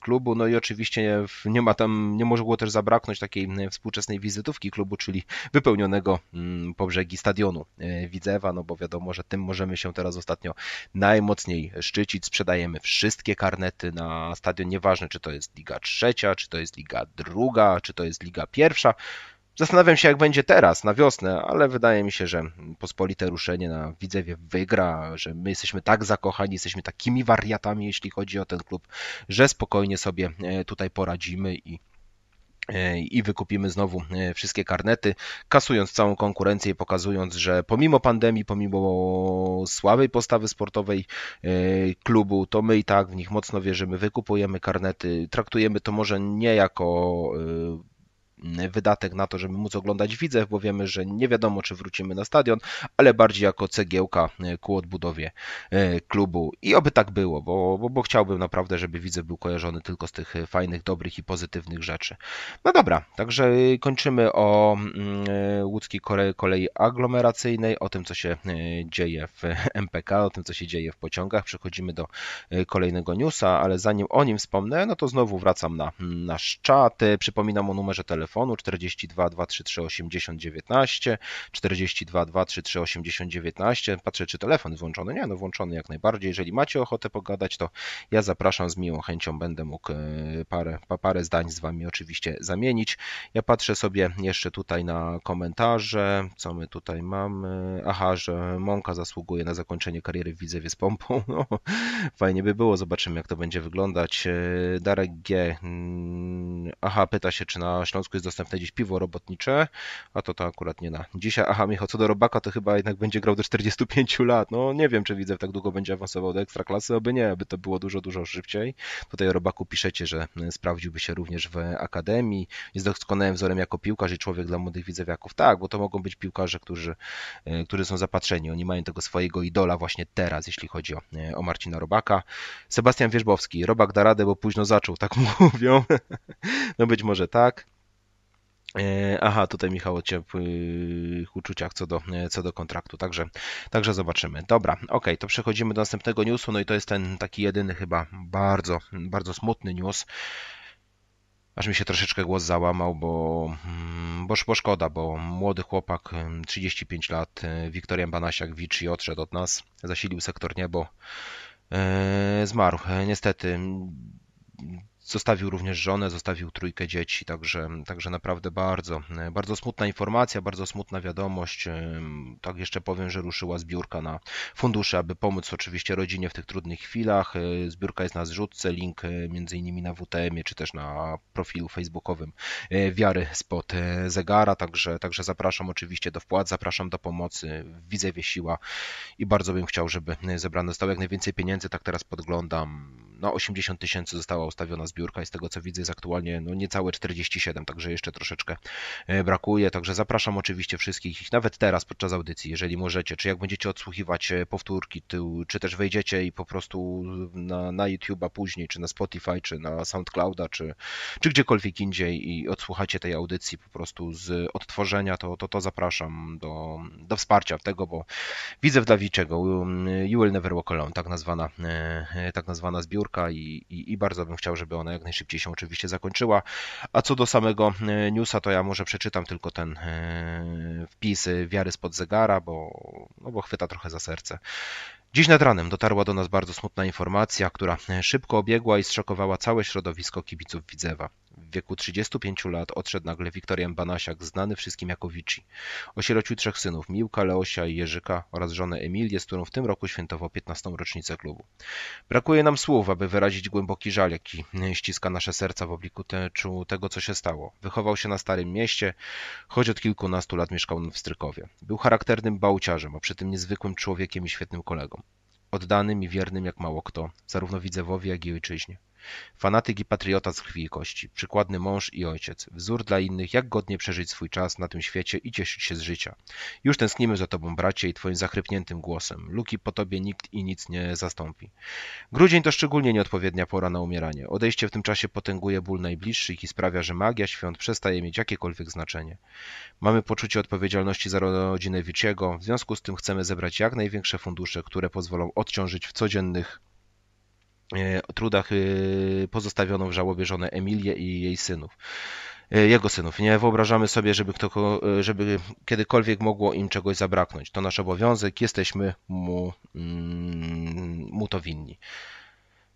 klubu, no i oczywiście nie ma tam, nie mogło też zabraknąć takiej współczesnej wizytówki klubu, czyli wypełnionego mm, po brzegi stadionu Widzewa, no bo wiadomo, że tym możemy się teraz ostatnio najmocniej szczycić, Szczycic, sprzedajemy wszystkie karnety na stadion, nieważne czy to jest Liga Trzecia, czy to jest Liga Druga, czy to jest Liga Pierwsza. Zastanawiam się, jak będzie teraz, na wiosnę, ale wydaje mi się, że pospolite ruszenie na Widzewie wygra, że my jesteśmy tak zakochani, jesteśmy takimi wariatami, jeśli chodzi o ten klub, że spokojnie sobie e, tutaj poradzimy i E, i wykupimy znowu e, wszystkie karnety, kasując całą konkurencję i pokazując, że pomimo pandemii, pomimo słabej postawy sportowej e, klubu, to my i tak w nich mocno wierzymy, wykupujemy karnety, traktujemy to może nie jako wydatek na to, żeby móc oglądać widzów, bo wiemy, że nie wiadomo, czy wrócimy na stadion, ale bardziej jako cegiełka e, ku odbudowie e, klubu. I oby tak było, bo, bo, bo chciałbym naprawdę, żeby widzew był kojarzony tylko z tych e, fajnych, dobrych i pozytywnych rzeczy. No dobra, także kończymy o mm, łódzkiej kolei aglomeracyjnej, o tym, co się dzieje w (laughs) MPK, o tym, co się dzieje w pociągach. Przechodzimy do kolejnego newsa, ale zanim o nim wspomnę, no to znowu wracam na nasz czat. Przypominam o numerze telefonu telefonu 42 233 19, 42 233 19. Patrzę, czy telefon jest włączony. Nie, no włączony jak najbardziej. Jeżeli macie ochotę pogadać, to ja zapraszam z miłą chęcią. Będę mógł e, parę, parę zdań z Wami oczywiście zamienić. Ja patrzę sobie jeszcze tutaj na komentarze, co my tutaj mamy. Aha, że Mąka zasługuje na zakończenie kariery w Widzewie z pompą. (laughs) No, fajnie by było, zobaczymy jak to będzie wyglądać. E, Darek G. Mm, aha, pyta się, czy na Śląsku jest dostępne gdzieś piwo robotnicze, a to to akurat nie na dzisiaj. Aha, Michał, co do robaka, to chyba jednak będzie grał do 45 lat. No nie wiem, czy widzę, tak długo będzie awansował do ekstraklasy, oby nie, aby to było dużo, dużo szybciej. Tutaj o robaku piszecie, że e, sprawdziłby się również w akademii, jest doskonałym wzorem jako piłkarz i człowiek dla młodych widzewiaków. Tak, bo to mogą być piłkarze, którzy, e, którzy są zapatrzeni, oni mają tego swojego idola właśnie teraz, jeśli chodzi o, e, o Marcina Robaka. Sebastian Wierzbowski, Robak da radę, bo późno zaczął, tak (laughs) mówią. No być może tak. E, aha, tutaj Michał o ciepłych uczuciach co do, e, co do kontraktu, także, także zobaczymy. Dobra, ok, to przechodzimy do następnego newsu, no i to jest ten taki jedyny chyba bardzo, bardzo smutny news. Aż mi się troszeczkę głos załamał, bo, mm, bo, bo szkoda, bo młody chłopak, 35 mm, lat, e, Wiktorian banasiak i odszedł od nas, zasilił sektor niebo, yy, zmarł. Niestety Zostawił również żonę, zostawił trójkę dzieci, także, także naprawdę bardzo, e, bardzo smutna informacja, bardzo smutna wiadomość. E, tak jeszcze powiem, że ruszyła zbiórka na fundusze, aby pomóc oczywiście rodzinie w tych trudnych chwilach. E, zbiórka jest na zrzutce, link między innymi na WTM-ie, czy też na profilu facebookowym Wiary spod zegara, także, także zapraszam oczywiście do wpłat, zapraszam do pomocy. Widzę siła i bardzo bym chciał, żeby zebrane zostało jak najwięcej pieniędzy, tak teraz podglądam no 80 tysięcy została ustawiona zbiórka i z tego co widzę jest aktualnie no niecałe 47, także jeszcze troszeczkę e, brakuje, także zapraszam oczywiście wszystkich, nawet teraz podczas audycji, jeżeli możecie, czy jak będziecie odsłuchiwać e, powtórki, czy też wejdziecie i po prostu na, na YouTube'a później, czy na Spotify, czy na SoundClouda, czy, czy gdziekolwiek indziej i odsłuchacie tej audycji po prostu z odtworzenia, to to, to zapraszam do, do wsparcia tego, bo widzę w Dawiczego um, You Will Never Walk Alone, tak nazwana, e, tak nazwana zbiórka, i, i, i, bardzo bym chciał, żeby ona jak najszybciej się oczywiście zakończyła. A co do samego e, newsa, to ja może przeczytam tylko ten e, wpis e, wiary spod zegara, bo, no bo chwyta trochę za serce. Dziś nad ranem dotarła do nas bardzo smutna informacja, która szybko obiegła i zszokowała całe środowisko kibiców Widzewa. W wieku 35 lat odszedł nagle Wiktorian Banasiak, znany wszystkim jako Vici. Osierocił trzech synów, Miłka, Leosia i Jerzyka oraz żonę Emilię, z którą w tym roku świętował 15. rocznicę klubu. Brakuje nam słów, aby wyrazić głęboki żal, jaki ściska nasze serca w obliczu tego, co się stało. Wychował się na Starym Mieście, choć od kilkunastu lat mieszkał w Strykowie. Był charakternym bałciarzem, a przy tym niezwykłym człowiekiem i świetnym kolegą. Oddanym i wiernym jak mało kto, zarówno widzewowi, jak i ojczyźnie. Fanatyk i patriota z krwi i kości, przykładny mąż i ojciec, wzór dla innych, jak godnie przeżyć swój czas na tym świecie i cieszyć się z życia. Już tęsknimy za tobą, bracie, i twoim zachrypniętym głosem. Luki po tobie nikt i nic nie zastąpi. Grudzień to szczególnie nieodpowiednia pora na umieranie. Odejście w tym czasie potęguje ból najbliższych i sprawia, że magia świąt przestaje mieć jakiekolwiek znaczenie. Mamy poczucie odpowiedzialności za rodzinę Wiciego, w związku z tym chcemy zebrać jak największe fundusze, które pozwolą odciążyć w codziennych E, trudach e, pozostawiono w żałobie żonę Emilię i jej synów. E, jego synów. Nie wyobrażamy sobie, żeby, kto, żeby kiedykolwiek mogło im czegoś zabraknąć. To nasz obowiązek, jesteśmy mu, mm, mu to winni.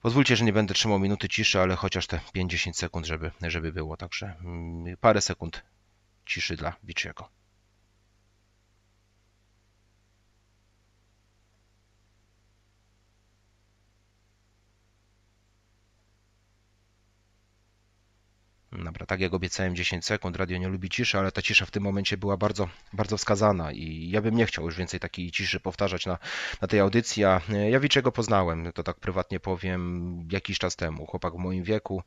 Pozwólcie, że nie będę trzymał minuty ciszy, ale chociaż te 50 sekund, żeby, żeby było. Także mm, parę sekund ciszy dla Wiciego. Dobra, tak jak obiecałem 10 sekund, radio nie lubi ciszy, ale ta cisza w tym momencie była bardzo, bardzo wskazana i ja bym nie chciał już więcej takiej ciszy powtarzać na, na tej audycji, a e, ja Wiczego poznałem, to tak prywatnie powiem, jakiś czas temu, chłopak w moim wieku.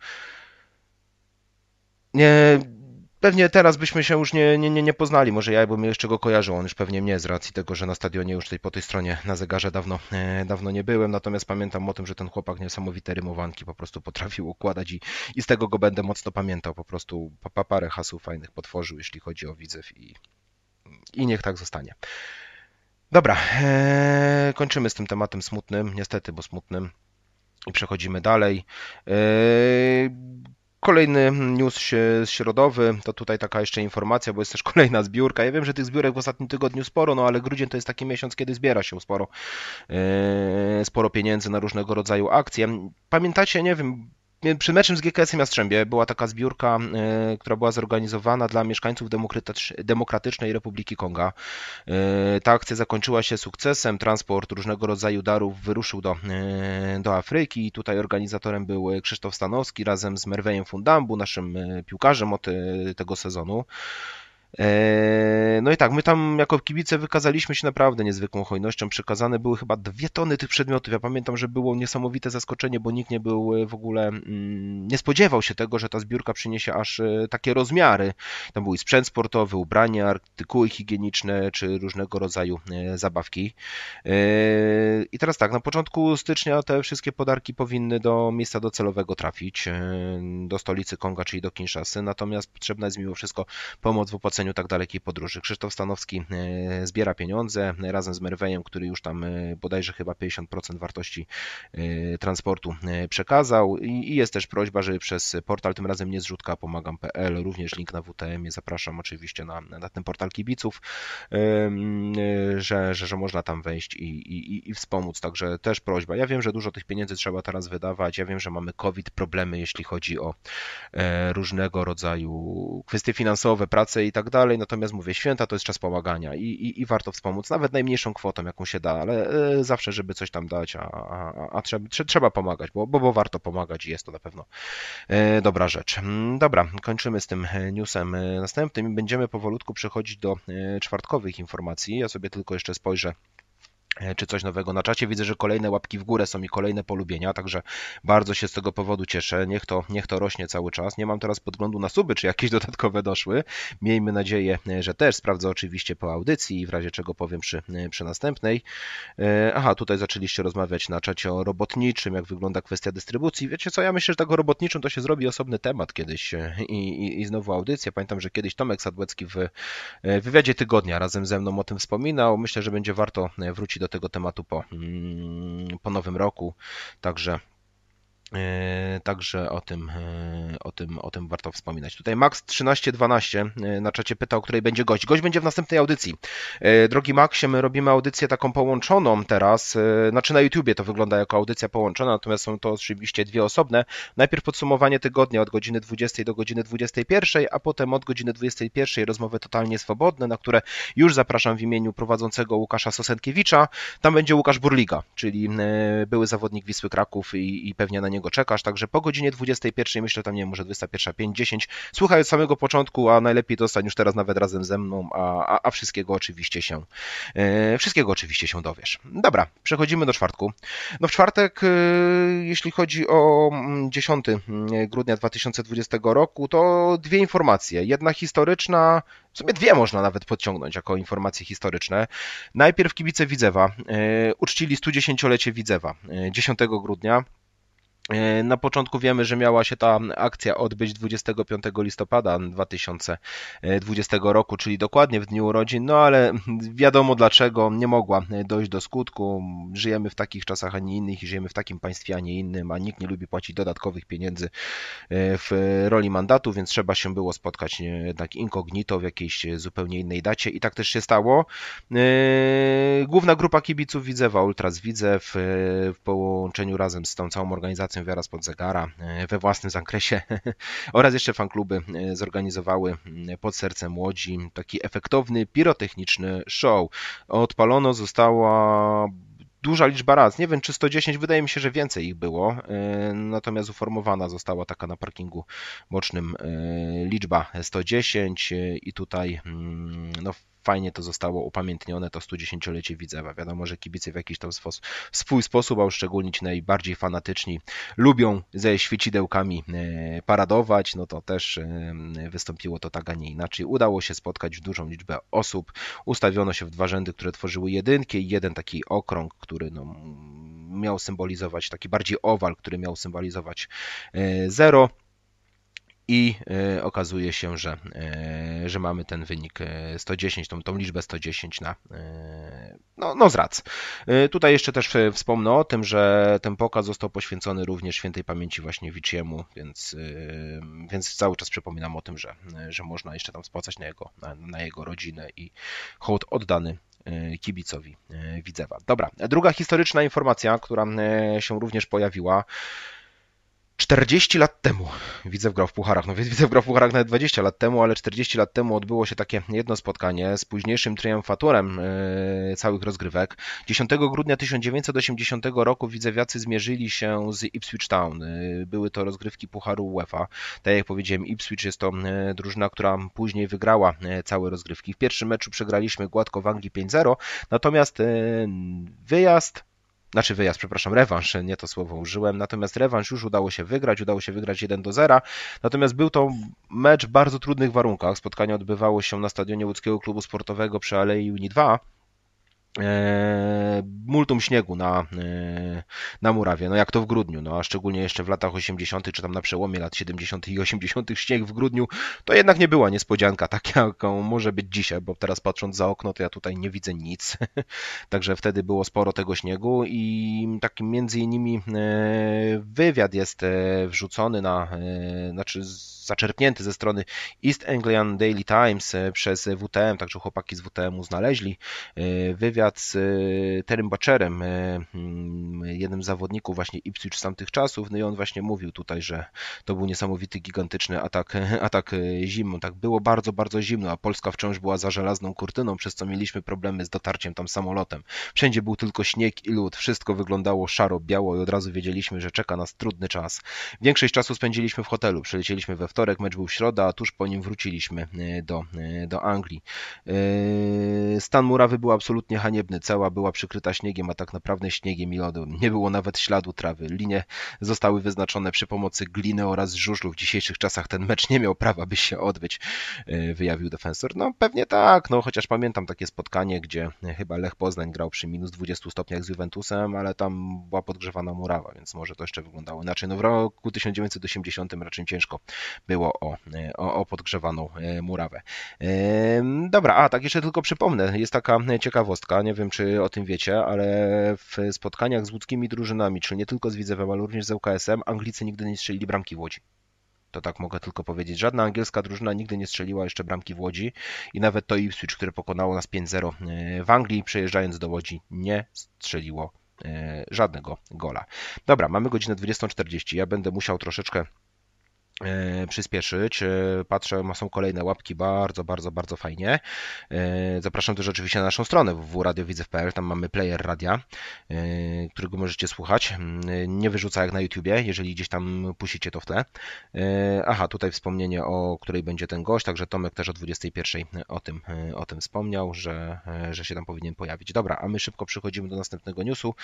Nie, Pewnie teraz byśmy się już nie, nie, nie, nie poznali, może ja bym jeszcze go kojarzył, on już pewnie mnie z racji tego, że na stadionie już tej, po tej stronie na zegarze dawno, e, dawno nie byłem, natomiast pamiętam o tym, że ten chłopak niesamowite rymowanki po prostu potrafił układać i, i z tego go będę mocno pamiętał, po prostu pa, parę haseł fajnych potworzył, jeśli chodzi o widzew i, i niech tak zostanie. Dobra, e, kończymy z tym tematem smutnym, niestety, bo smutnym i przechodzimy dalej. E, Kolejny news środowy, to tutaj taka jeszcze informacja, bo jest też (laughs) kolejna zbiórka. Ja wiem, że tych zbiórek w ostatnim tygodniu sporo, no ale grudzień to jest taki miesiąc, kiedy zbiera się sporo, e, sporo pieniędzy na różnego rodzaju akcje. Pamiętacie, nie wiem, E, przy meczem z GKS-em Jastrzębie była taka zbiórka, e, która była zorganizowana dla mieszkańców Demokratycznej Republiki Konga. E, ta akcja zakończyła się sukcesem. Transport różnego rodzaju darów wyruszył do, do Afryki. Tutaj organizatorem był Krzysztof Stanowski razem z Merwejem Fundambu, naszym piłkarzem od tego sezonu. Eee, no i tak, my tam jako kibice wykazaliśmy się naprawdę niezwykłą hojnością. Przekazane były chyba dwie tony tych przedmiotów. Ja pamiętam, że było niesamowite zaskoczenie, bo nikt nie był e, w ogóle, mm, nie spodziewał się tego, że ta zbiórka przyniesie aż e, takie rozmiary. Tam był i sprzęt sportowy, ubrania, artykuły higieniczne czy różnego rodzaju e, zabawki. Eee, I teraz tak, na początku stycznia te wszystkie podarki powinny do miejsca docelowego trafić, do stolicy Konga, czyli do Kinshasy. Natomiast potrzebna jest mimo wszystko pomoc w opłaceniu tak dalekiej podróży. Krzysztof Stanowski e, zbiera pieniądze razem z Merwejem, który już tam e, bodajże chyba 50% wartości e, transportu przekazał i jest też prośba, żeby przez portal, tym razem nie zrzutka, pomagam.pl, również link na WTM, zapraszam oczywiście na, na ten portal kibiców, że, że, że można tam wejść i, i, i wspomóc, także też prośba. Ja wiem, że dużo tych pieniędzy trzeba teraz wydawać, ja wiem, że mamy COVID, problemy, jeśli chodzi o różnego rodzaju kwestie finansowe, prace i tak dalej. Natomiast mówię, święta to jest czas pomagania i, i, i warto wspomóc, nawet najmniejszą kwotą, jaką się da, ale e, zawsze, żeby coś tam dać, a, a, a trzeba, trzeba pomagać, bo, bo, bo warto pomagać i jest to na pewno e, dobra rzecz. Mm, dobra, kończymy z tym e, newsem następnym i będziemy powolutku przechodzić do czwartkowych informacji. Ja sobie tylko jeszcze spojrzę E, czy coś nowego na czacie. Widzę, że kolejne łapki w górę są i kolejne polubienia, także bardzo się z tego powodu cieszę. Niech to, niech to rośnie cały czas. Nie mam teraz podglądu na suby, czy jakieś (laughs) dodatkowe doszły. Miejmy nadzieję, e, że też. Sprawdzę oczywiście po audycji i w razie czego powiem przy, e, przy następnej. Aha, tutaj zaczęliście rozmawiać na czacie o robotniczym, jak wygląda kwestia dystrybucji. Wiecie co, ja myślę, że tak o robotniczym to się zrobi osobny temat kiedyś i, i, i znowu audycja. Pamiętam, że kiedyś Tomek Sadłecki w wywiadzie tygodnia razem ze mną o tym wspominał. Myślę, że będzie warto wrócić do tego tematu po, mm, po nowym roku. Także E, także o tym, e, o, tym, o tym warto wspominać. Tutaj Max 1312 e, na czacie pyta, o której będzie gość. Gość będzie w następnej audycji. Drogi Maxie, my robimy audycję taką połączoną teraz. Znaczy na YouTubie to wygląda jako audycja połączona, natomiast są to oczywiście dwie osobne. Najpierw podsumowanie tygodnia od godziny 20 do godziny 21, a potem od godziny 21 rozmowy totalnie swobodne, na które już zapraszam w imieniu prowadzącego Łukasza Sosenkiewicza. Tam będzie Łukasz Burliga, czyli były zawodnik Wisły Kraków i, i pewnie na niego czekasz, także po godzinie 21, myślę tam, nie wiem, może 21.5, 10, słuchaj od samego początku, a najlepiej to już teraz nawet razem ze mną, a, a, a wszystkiego oczywiście się, e, wszystkiego oczywiście się dowiesz. Dobra, przechodzimy do czwartku. No w czwartek, e, jeśli chodzi o 10 mm, mm, grudnia 2020 roku, to dwie informacje. Jedna historyczna, w sumie dwie można nawet podciągnąć jako informacje historyczne. Najpierw kibice Widzewa e, uczcili 110-lecie Widzewa 10 e, grudnia. E, na początku wiemy, że miała się ta akcja odbyć 25 listopada 2020 roku, czyli dokładnie w dniu urodzin, no ale wiadomo dlaczego nie mogła dojść do skutku. Żyjemy w takich czasach, a nie innych i żyjemy w takim państwie, a nie innym, a nikt nie lubi płacić dodatkowych pieniędzy e, w roli mandatu, więc trzeba się było spotkać jednak incognito w jakiejś zupełnie innej dacie i tak też się stało. E, główna grupa kibiców Widzewa, Ultras Widzew w połączeniu razem z tą całą organizacją pracę Wiara spod zegara e, we własnym zakresie (laughs) oraz jeszcze fankluby e, zorganizowały pod sercem młodzi taki efektowny, pirotechniczny show. Odpalono została duża liczba raz. Nie wiem, czy 110, wydaje mi się, że więcej ich było. E, natomiast uformowana została taka na parkingu bocznym liczba 110 i tutaj no, fajnie to zostało upamiętnione, to 110-lecie Widzewa. Wiadomo, że kibice w jakiś tam swój sposób, a uszczególnie ci najbardziej fanatyczni, lubią ze świecidełkami e, paradować, no to też e, wystąpiło to tak, a nie inaczej. Udało się spotkać dużą liczbę osób, ustawiono się w dwa rzędy, które tworzyły jedynkę i jeden taki okrąg, który no, miał symbolizować, taki bardziej owal, który miał symbolizować e, zero i e, okazuje się, że, e, że mamy ten wynik 110, e, tą, tą liczbę 110 na no, no z rac. Tutaj jeszcze też wspomnę o tym, że ten pokaz został poświęcony również świętej pamięci właśnie Wiciemu, więc, więc cały czas przypominam o tym, że, że można jeszcze tam spłacać na jego, na, na jego rodzinę i hołd oddany kibicowi Widzewa. Dobra, druga historyczna informacja, która się również pojawiła, 40 lat temu, widzę w grał w pucharach, no więc (laughs) widzę w grał w pucharach nawet 20 lat temu, ale 40 lat temu odbyło się takie jedno spotkanie z późniejszym triumfatorem e, całych rozgrywek. 10 grudnia 1980 roku widzewiacy zmierzyli się z Ipswich Town. E, były to rozgrywki pucharu UEFA. Tak jak powiedziałem, Ipswich jest to e, drużyna, która później wygrała całe rozgrywki. W pierwszym meczu przegraliśmy gładko w Anglii 5-0, natomiast wyjazd znaczy wyjazd, przepraszam, rewanż, nie to słowo użyłem. Natomiast rewanż już udało się wygrać, udało się wygrać 1 do 0. Natomiast był to mecz w bardzo trudnych warunkach. Spotkanie odbywało się na stadionie łódzkiego klubu sportowego przy Alei Uni 2. E, multum śniegu na, e, na murawie, no jak to w grudniu, no a szczególnie jeszcze w latach 80. czy tam na przełomie lat 70. i 80. śnieg w grudniu, to jednak nie była niespodzianka tak jaką może być dzisiaj, bo teraz patrząc za okno, to ja tutaj nie widzę nic, (laughs) także wtedy było sporo tego śniegu i takim między innymi e, wywiad jest wrzucony na, znaczy z zaczerpnięty ze strony East Anglian Daily Times e, przez WTM, także chłopaki z WTM-u znaleźli e, wywiad z e, Terym Baczerem, mm, jednym z zawodników właśnie Ipswich z tamtych czasów, no i on właśnie mówił tutaj, że to był niesamowity, gigantyczny atak, (laughs) atak zimą, tak było bardzo, bardzo zimno, a Polska wciąż była za żelazną kurtyną, przez co mieliśmy problemy z dotarciem tam samolotem. Wszędzie był tylko śnieg i lód, wszystko wyglądało szaro, biało i od razu wiedzieliśmy, że czeka nas trudny czas. Większość czasu spędziliśmy w hotelu, przylecieliśmy we wtorek, mecz był środa, a tuż po nim wróciliśmy y, do, y, do Anglii. Y, stan murawy był absolutnie haniebny, cała była przykryta śniegiem, a tak naprawdę śniegiem i lodem. Nie było nawet śladu trawy. Linie zostały wyznaczone przy pomocy gliny oraz żużlu. W dzisiejszych czasach ten mecz nie miał prawa, by się odbyć, wyjawił defensor. No pewnie tak, no chociaż pamiętam takie spotkanie, gdzie chyba Lech Poznań grał przy minus 20 stopniach z Juventusem, ale tam była podgrzewana murawa, więc może to jeszcze wyglądało inaczej. No w roku 1980 raczej ciężko było o, e, o, o podgrzewaną e, murawę. E, dobra, a tak jeszcze tylko przypomnę, jest taka ciekawostka, nie wiem czy o tym wiecie, ale w spotkaniach z łódzkimi drużynami, czyli nie tylko z Widzewem, ale również z UKS-em, Anglicy nigdy nie strzelili bramki w Łodzi. To tak mogę tylko powiedzieć. Żadna angielska drużyna nigdy nie strzeliła jeszcze bramki w Łodzi i nawet to Ipswich, które pokonało nas 5-0 w Anglii, przejeżdżając do Łodzi, nie strzeliło żadnego gola. Dobra, mamy godzinę 20.40. Ja będę musiał troszeczkę E, przyspieszyć. E, patrzę, są kolejne łapki, bardzo, bardzo, bardzo fajnie. E, zapraszam też oczywiście na naszą stronę www.radiowidzów.pl, tam mamy player radia, którego możecie słuchać. Mm, nie wyrzuca jak na YouTubie, jeżeli gdzieś tam puścicie to w tle. Aha, tutaj wspomnienie o której będzie ten gość, także Tomek też o 21.00 o tym, o tym wspomniał, że, że się tam powinien pojawić. Dobra, a my szybko przechodzimy do następnego newsu.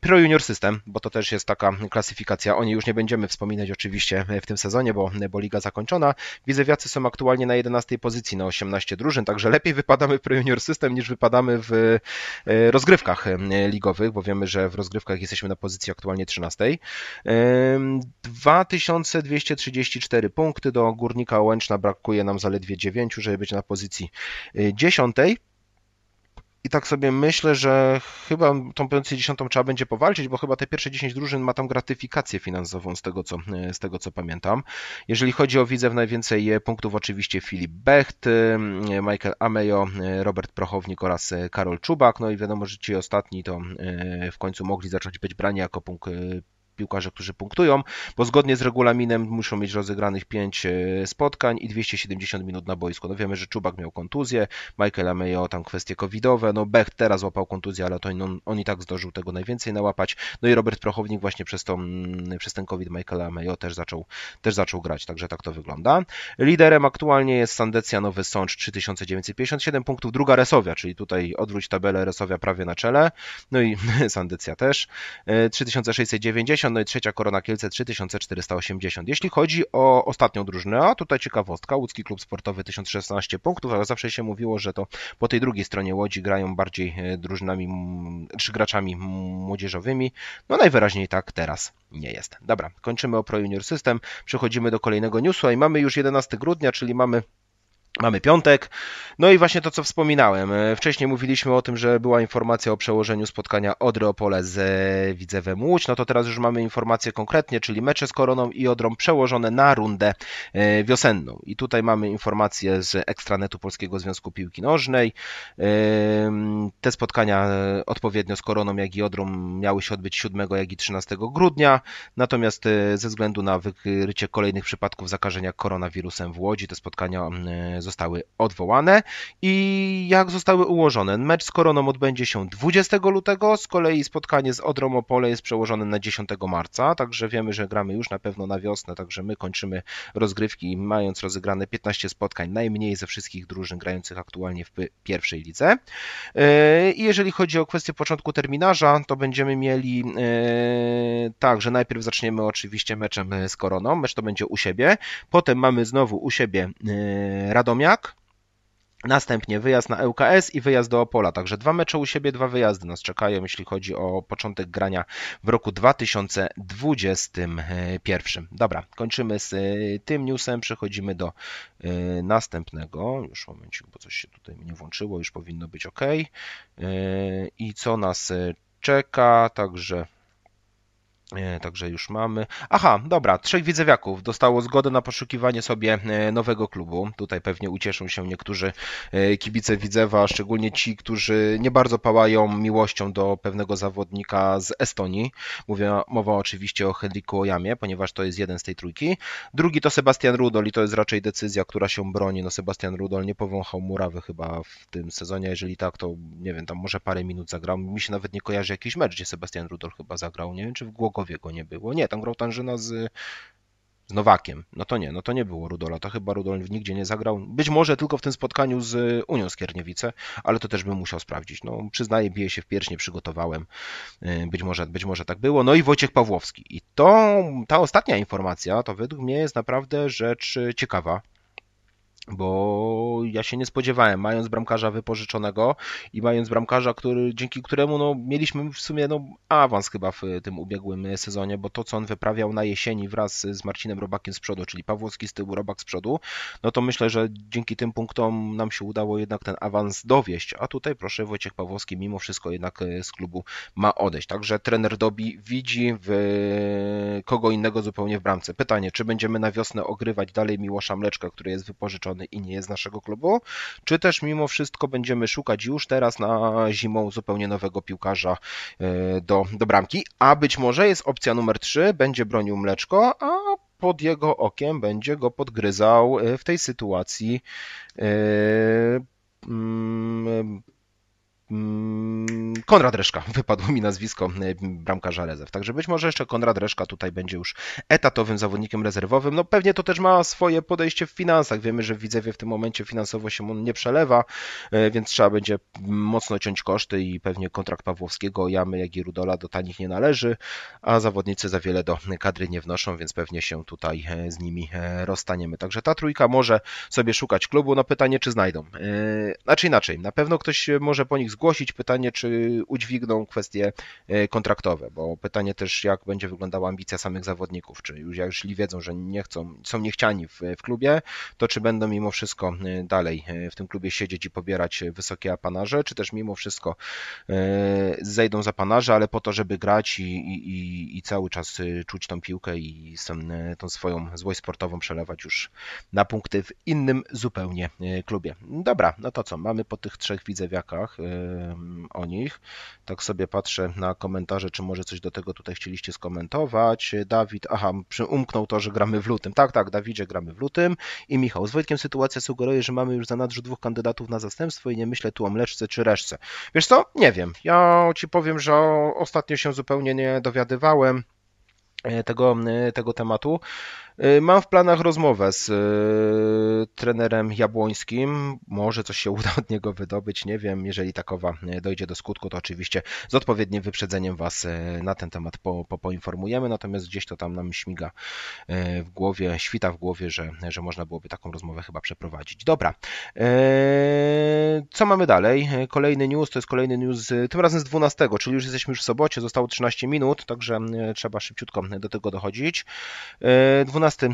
Pro Junior System, bo to też jest taka klasyfikacja, o niej już nie będziemy wspominać oczywiście, oczywiście w tym sezonie, bo, bo liga zakończona. Widzewiacy są aktualnie na 11 pozycji na 18 drużyn, także lepiej wypadamy w Pro System niż wypadamy w e, rozgrywkach e, ligowych, bo wiemy, że w rozgrywkach jesteśmy na pozycji aktualnie 13. 2234 punkty do Górnika Łęczna brakuje nam zaledwie 9, żeby być na pozycji 10. E, i tak sobie myślę, że chyba tą pozycję dziesiątą trzeba będzie powalczyć, bo chyba te pierwsze 10 drużyn ma tam gratyfikację finansową z tego, co, z tego co pamiętam. Jeżeli chodzi o w najwięcej punktów oczywiście Filip Becht, Michael Amejo, Robert Prochownik oraz Karol Czubak. No i wiadomo, że ci ostatni to w końcu mogli zacząć być brani jako punkt piłkarze, którzy punktują, bo zgodnie z regulaminem muszą mieć rozegranych 5 e, spotkań i 270 minut na boisku. No wiemy, że Czubak miał kontuzję, Michael Ameo tam kwestie covidowe, no Bech teraz łapał kontuzję, ale to on, on i tak zdążył tego najwięcej nałapać. No i Robert Prochownik właśnie przez, tą mm, przez ten covid Michaela Ameo też zaczął, też zaczął grać, także tak to wygląda. Liderem aktualnie jest Sandecja Nowy Sącz 3957 punktów, druga Resowia, czyli tutaj odwróć tabelę Resowia prawie na czele, no i (laughs) Sandecja też 3690, e, no i trzecia Korona Kielce 3480. Jeśli chodzi o ostatnią drużynę, a tutaj ciekawostka, Łódzki Klub Sportowy 1016 punktów, ale zawsze się mówiło, że to po tej drugiej stronie Łodzi grają bardziej e, drużynami, czy graczami młodzieżowymi. No najwyraźniej tak teraz nie jest. Dobra, kończymy o Pro Junior System, przechodzimy do kolejnego newsu i mamy już 11 grudnia, czyli mamy Mamy piątek. No i właśnie to, co wspominałem. E, wcześniej mówiliśmy o tym, że była informacja o przełożeniu spotkania Odry Opole z e, Widzewem Łódź. No to teraz już mamy informację konkretnie, czyli mecze z Koroną i Odrą przełożone na rundę e, wiosenną. I tutaj mamy informację z Ekstranetu Polskiego Związku Piłki Nożnej. Te spotkania odpowiednio z Koroną, jak i Odrą miały się odbyć 7, jak i 13 grudnia. Natomiast ze względu na wykrycie kolejnych przypadków zakażenia koronawirusem w Łodzi, te spotkania zostały odwołane i jak zostały ułożone. Mecz z Koroną odbędzie się 20 lutego, z kolei spotkanie z Odrą Opole jest przełożone na 10 marca, także wiemy, że gramy już na pewno na wiosnę, także my kończymy rozgrywki mając rozegrane 15 spotkań, najmniej ze wszystkich drużyn grających aktualnie w pierwszej lidze. E, I jeżeli chodzi o kwestię początku terminarza, to będziemy mieli e, tak, że najpierw zaczniemy oczywiście meczem z Koroną, mecz to będzie u siebie, potem mamy znowu u siebie e, Radom Radomiak. Następnie wyjazd na ŁKS e i wyjazd do Opola. Także dwa mecze u siebie, dwa wyjazdy nas czekają, jeśli chodzi o początek grania w roku 2021. Dobra, kończymy z y, tym newsem, przechodzimy do y, następnego. Już momencik, bo coś się tutaj mnie włączyło, już powinno być ok. Y, I co nas czeka, także E, także już mamy. Aha, dobra, trzech widzewiaków dostało zgodę na poszukiwanie sobie e, nowego klubu. Tutaj pewnie ucieszą się niektórzy e, kibice widzewa, szczególnie ci, którzy nie bardzo pałają miłością do pewnego zawodnika z Estonii. Mówię, mowa oczywiście o Henriku Ojamie, ponieważ to jest jeden z tej trójki. Drugi to Sebastian Rudol i to jest raczej decyzja, która się broni. No Sebastian Rudol nie powąchał murawy chyba w tym sezonie, jeżeli tak, to nie wiem, tam może parę minut zagrał. Mi się nawet nie kojarzy jakiś mecz, gdzie Sebastian Rudol chyba zagrał, nie wiem, czy w Głogowie Krakowie go nie było. Nie, tam grał Tanżyna z, z Nowakiem. No to nie, no to nie było Rudola. To chyba Rudol nigdzie nie zagrał. Być może tylko w tym spotkaniu z Unią Skierniewice, ale to też bym musiał sprawdzić. No przyznaję, bije się w pierś, nie przygotowałem. Y, być może, być może tak było. No i Wojciech Pawłowski. I to, ta ostatnia informacja, to według mnie jest naprawdę rzecz ciekawa bo ja się nie spodziewałem, mając bramkarza wypożyczonego i mając bramkarza, który, dzięki któremu no, mieliśmy w sumie no, awans chyba w tym ubiegłym sezonie, bo to, co on wyprawiał na jesieni wraz z Marcinem Robakiem z przodu, czyli Pawłowski z tyłu, Robak z przodu, no to myślę, że dzięki tym punktom nam się udało jednak ten awans dowieść, a tutaj proszę Wojciech Pawłowski mimo wszystko jednak e, z klubu ma odejść, także trener Dobi widzi w e, kogo innego zupełnie w bramce. Pytanie, czy będziemy na wiosnę ogrywać dalej Miłosza Mleczka, który jest wypożyczony i nie jest z naszego klubu, czy też mimo wszystko będziemy szukać już teraz na zimą zupełnie nowego piłkarza e, do, do bramki, a być może jest opcja numer 3, będzie bronił Mleczko, a pod jego okiem będzie go podgryzał e, w tej sytuacji e, mm, Mm, Konrad Reszka, (laughs) wypadło mi nazwisko e, bramkarza rezerw. Także być może jeszcze Konrad Reszka tutaj będzie już etatowym zawodnikiem rezerwowym. No pewnie to też ma swoje podejście w finansach. Wiemy, że w Widzewie w tym momencie finansowo się on nie przelewa, e, więc trzeba będzie mocno ciąć koszty i pewnie kontrakt Pawłowskiego, Jamy, jak i Rudola do tanich nie należy, a zawodnicy za wiele do kadry nie wnoszą, więc pewnie się tutaj e, z nimi rozstaniemy. Także ta trójka może sobie szukać klubu. No pytanie, czy znajdą. Znaczy inaczej, na pewno ktoś może po nich zgłosić zgłosić. Pytanie, czy udźwigną kwestie e, kontraktowe, bo pytanie też, jak będzie wyglądała ambicja samych zawodników, czy już jeśli wiedzą, że nie chcą, są niechciani w, w klubie, to czy będą mimo wszystko e, dalej e, w tym klubie siedzieć i pobierać wysokie apanarze, czy też mimo wszystko zejdą za panarze, ale po to, żeby grać i, i, i cały czas czuć tą piłkę i tą swoją złość sportową przelewać już na punkty w innym zupełnie klubie. Dobra, no to co, mamy po tych trzech widzewiakach o nich. Tak sobie patrzę na komentarze, czy może coś do tego tutaj chcieliście skomentować. Dawid, aha, umknął to, że gramy w lutym. Tak, tak, Dawidzie, gramy w lutym. I Michał, z Wojtkiem sytuacja sugeruje, że mamy już za nadrzut dwóch kandydatów na zastępstwo i nie myślę tu o mleczce czy reszce. Wiesz co? Nie wiem. Ja ci powiem, że ostatnio się zupełnie nie dowiadywałem e, tego, e, tego tematu. E, mam w planach rozmowę z e, trenerem Jabłońskim. Może coś się (laughs) uda od niego wydobyć, nie wiem. Jeżeli takowa e, dojdzie do skutku, to oczywiście z odpowiednim wyprzedzeniem Was na ten temat po, po, poinformujemy. Natomiast gdzieś to tam nam śmiga w głowie, świta w głowie, że, że można byłoby taką rozmowę chyba przeprowadzić. Dobra. Co mamy dalej? Kolejny news, to jest kolejny news, tym razem z 12, czyli już jesteśmy już w sobocie, zostało 13 minut, także trzeba szybciutko do tego dochodzić. 12 12,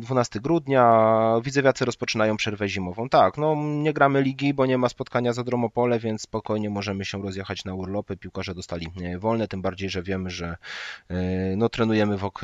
12 yy, grudnia, widzewiacy rozpoczynają przerwę zimową. Tak, no nie gramy ligi, bo nie ma spotkania za Dromopole, więc spokojnie możemy się rozjechać na urlopy. Piłkarze dostali yy, wolne, tym bardziej, że wiemy, że yy, no, trenujemy w, ok,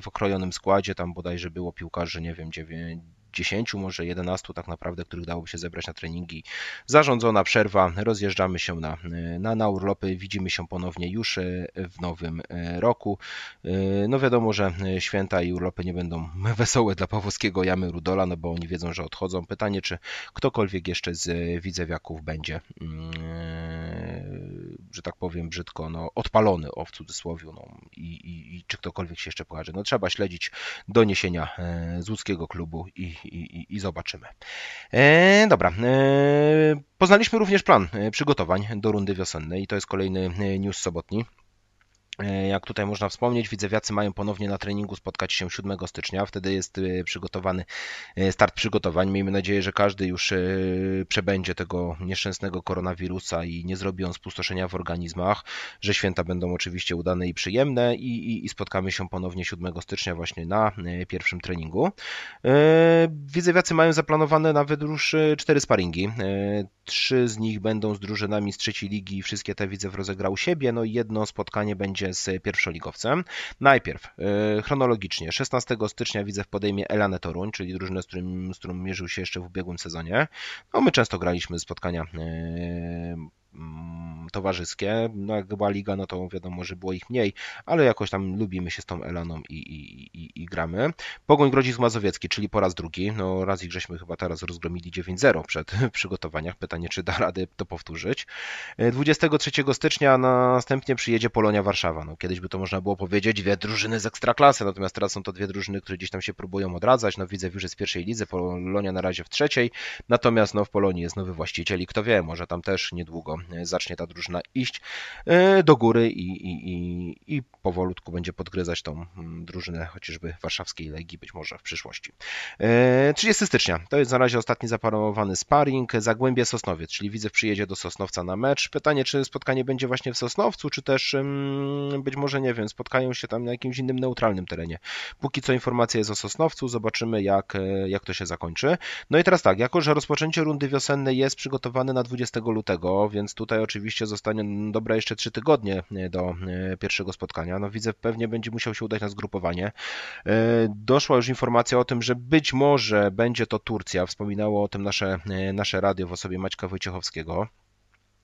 w okrojonym składzie, tam bodajże było piłkarzy, nie wiem, 9 10, może 11 tak naprawdę, których dałoby się zebrać na treningi. Zarządzona przerwa, rozjeżdżamy się na, na, na urlopy, widzimy się ponownie już e, w nowym e, roku. E, no wiadomo, że święta i urlopy nie będą (laughs) wesołe dla powłoskiego Jamy, Rudola, no bo oni wiedzą, że odchodzą. Pytanie, czy ktokolwiek jeszcze z Widzewiaków będzie mm, że tak powiem brzydko, no, odpalony, o w cudzysłowie, no, i, i, i czy ktokolwiek się jeszcze pokaże. No, trzeba śledzić doniesienia e, z łódzkiego klubu i, i, i zobaczymy. E, dobra, e, poznaliśmy również plan e, przygotowań do rundy wiosennej i to jest kolejny e, news sobotni. E, jak tutaj można wspomnieć, widzewiacy mają ponownie na treningu spotkać się 7 stycznia. Wtedy jest e, przygotowany e, start przygotowań. Miejmy nadzieję, że każdy już przebędzie tego nieszczęsnego koronawirusa i nie zrobi on spustoszenia w organizmach, że święta będą oczywiście udane i przyjemne i, i, i spotkamy się ponownie 7 stycznia właśnie na pierwszym treningu. Widzewiacy mają zaplanowane na wydróż cztery sparingi trzy z nich będą z drużynami z trzeciej ligi i wszystkie te widzę rozegrał siebie, no i jedno spotkanie będzie z pierwszoligowcem. Najpierw e, chronologicznie, 16 stycznia widzę w podejmie Elanę Toruń, czyli drużynę, z, którym, z którą mierzył się jeszcze w ubiegłym sezonie. No my często graliśmy spotkania e, Mm, towarzyskie. No jak była liga, no to wiadomo, że było ich mniej, ale jakoś tam lubimy się z tą Elaną i, i, i, i gramy. Pogoń Grodzisk Mazowiecki, czyli po raz drugi. No raz ich żeśmy chyba teraz rozgromili 9-0 przed (laughs) przygotowaniach. Pytanie, czy da radę to powtórzyć. 23 e, stycznia następnie przyjedzie Polonia Warszawa. No kiedyś by to można było powiedzieć, dwie drużyny z ekstraklasy, natomiast teraz są to dwie drużyny, które gdzieś tam się próbują odradzać. No widzę już z pierwszej lidze, Polonia na razie w trzeciej, natomiast no w Polonii jest nowy właściciel i kto wie, może tam też niedługo E, zacznie ta drużyna iść e, do góry i, i, i, i powolutku będzie podgryzać tą mm, drużynę chociażby warszawskiej Legii być może w przyszłości. 30 e, stycznia to jest na razie ostatni zaparowany sparring Zagłębia Sosnowiec, czyli widzę przyjedzie do Sosnowca na mecz. Pytanie, czy spotkanie będzie właśnie w Sosnowcu, czy też mm, być może, nie wiem, spotkają się tam na jakimś innym neutralnym terenie. Póki co informacja jest o Sosnowcu, zobaczymy jak, jak to się zakończy. No i teraz tak, jako że rozpoczęcie rundy wiosennej jest przygotowane na 20 lutego, więc więc tutaj oczywiście zostanie no, dobra jeszcze trzy tygodnie e, do e, pierwszego spotkania. No widzę, pewnie będzie musiał się udać na zgrupowanie. E, doszła już informacja o tym, że być może będzie to Turcja. Wspominało o tym nasze, nasze radio w osobie Maćka Wojciechowskiego.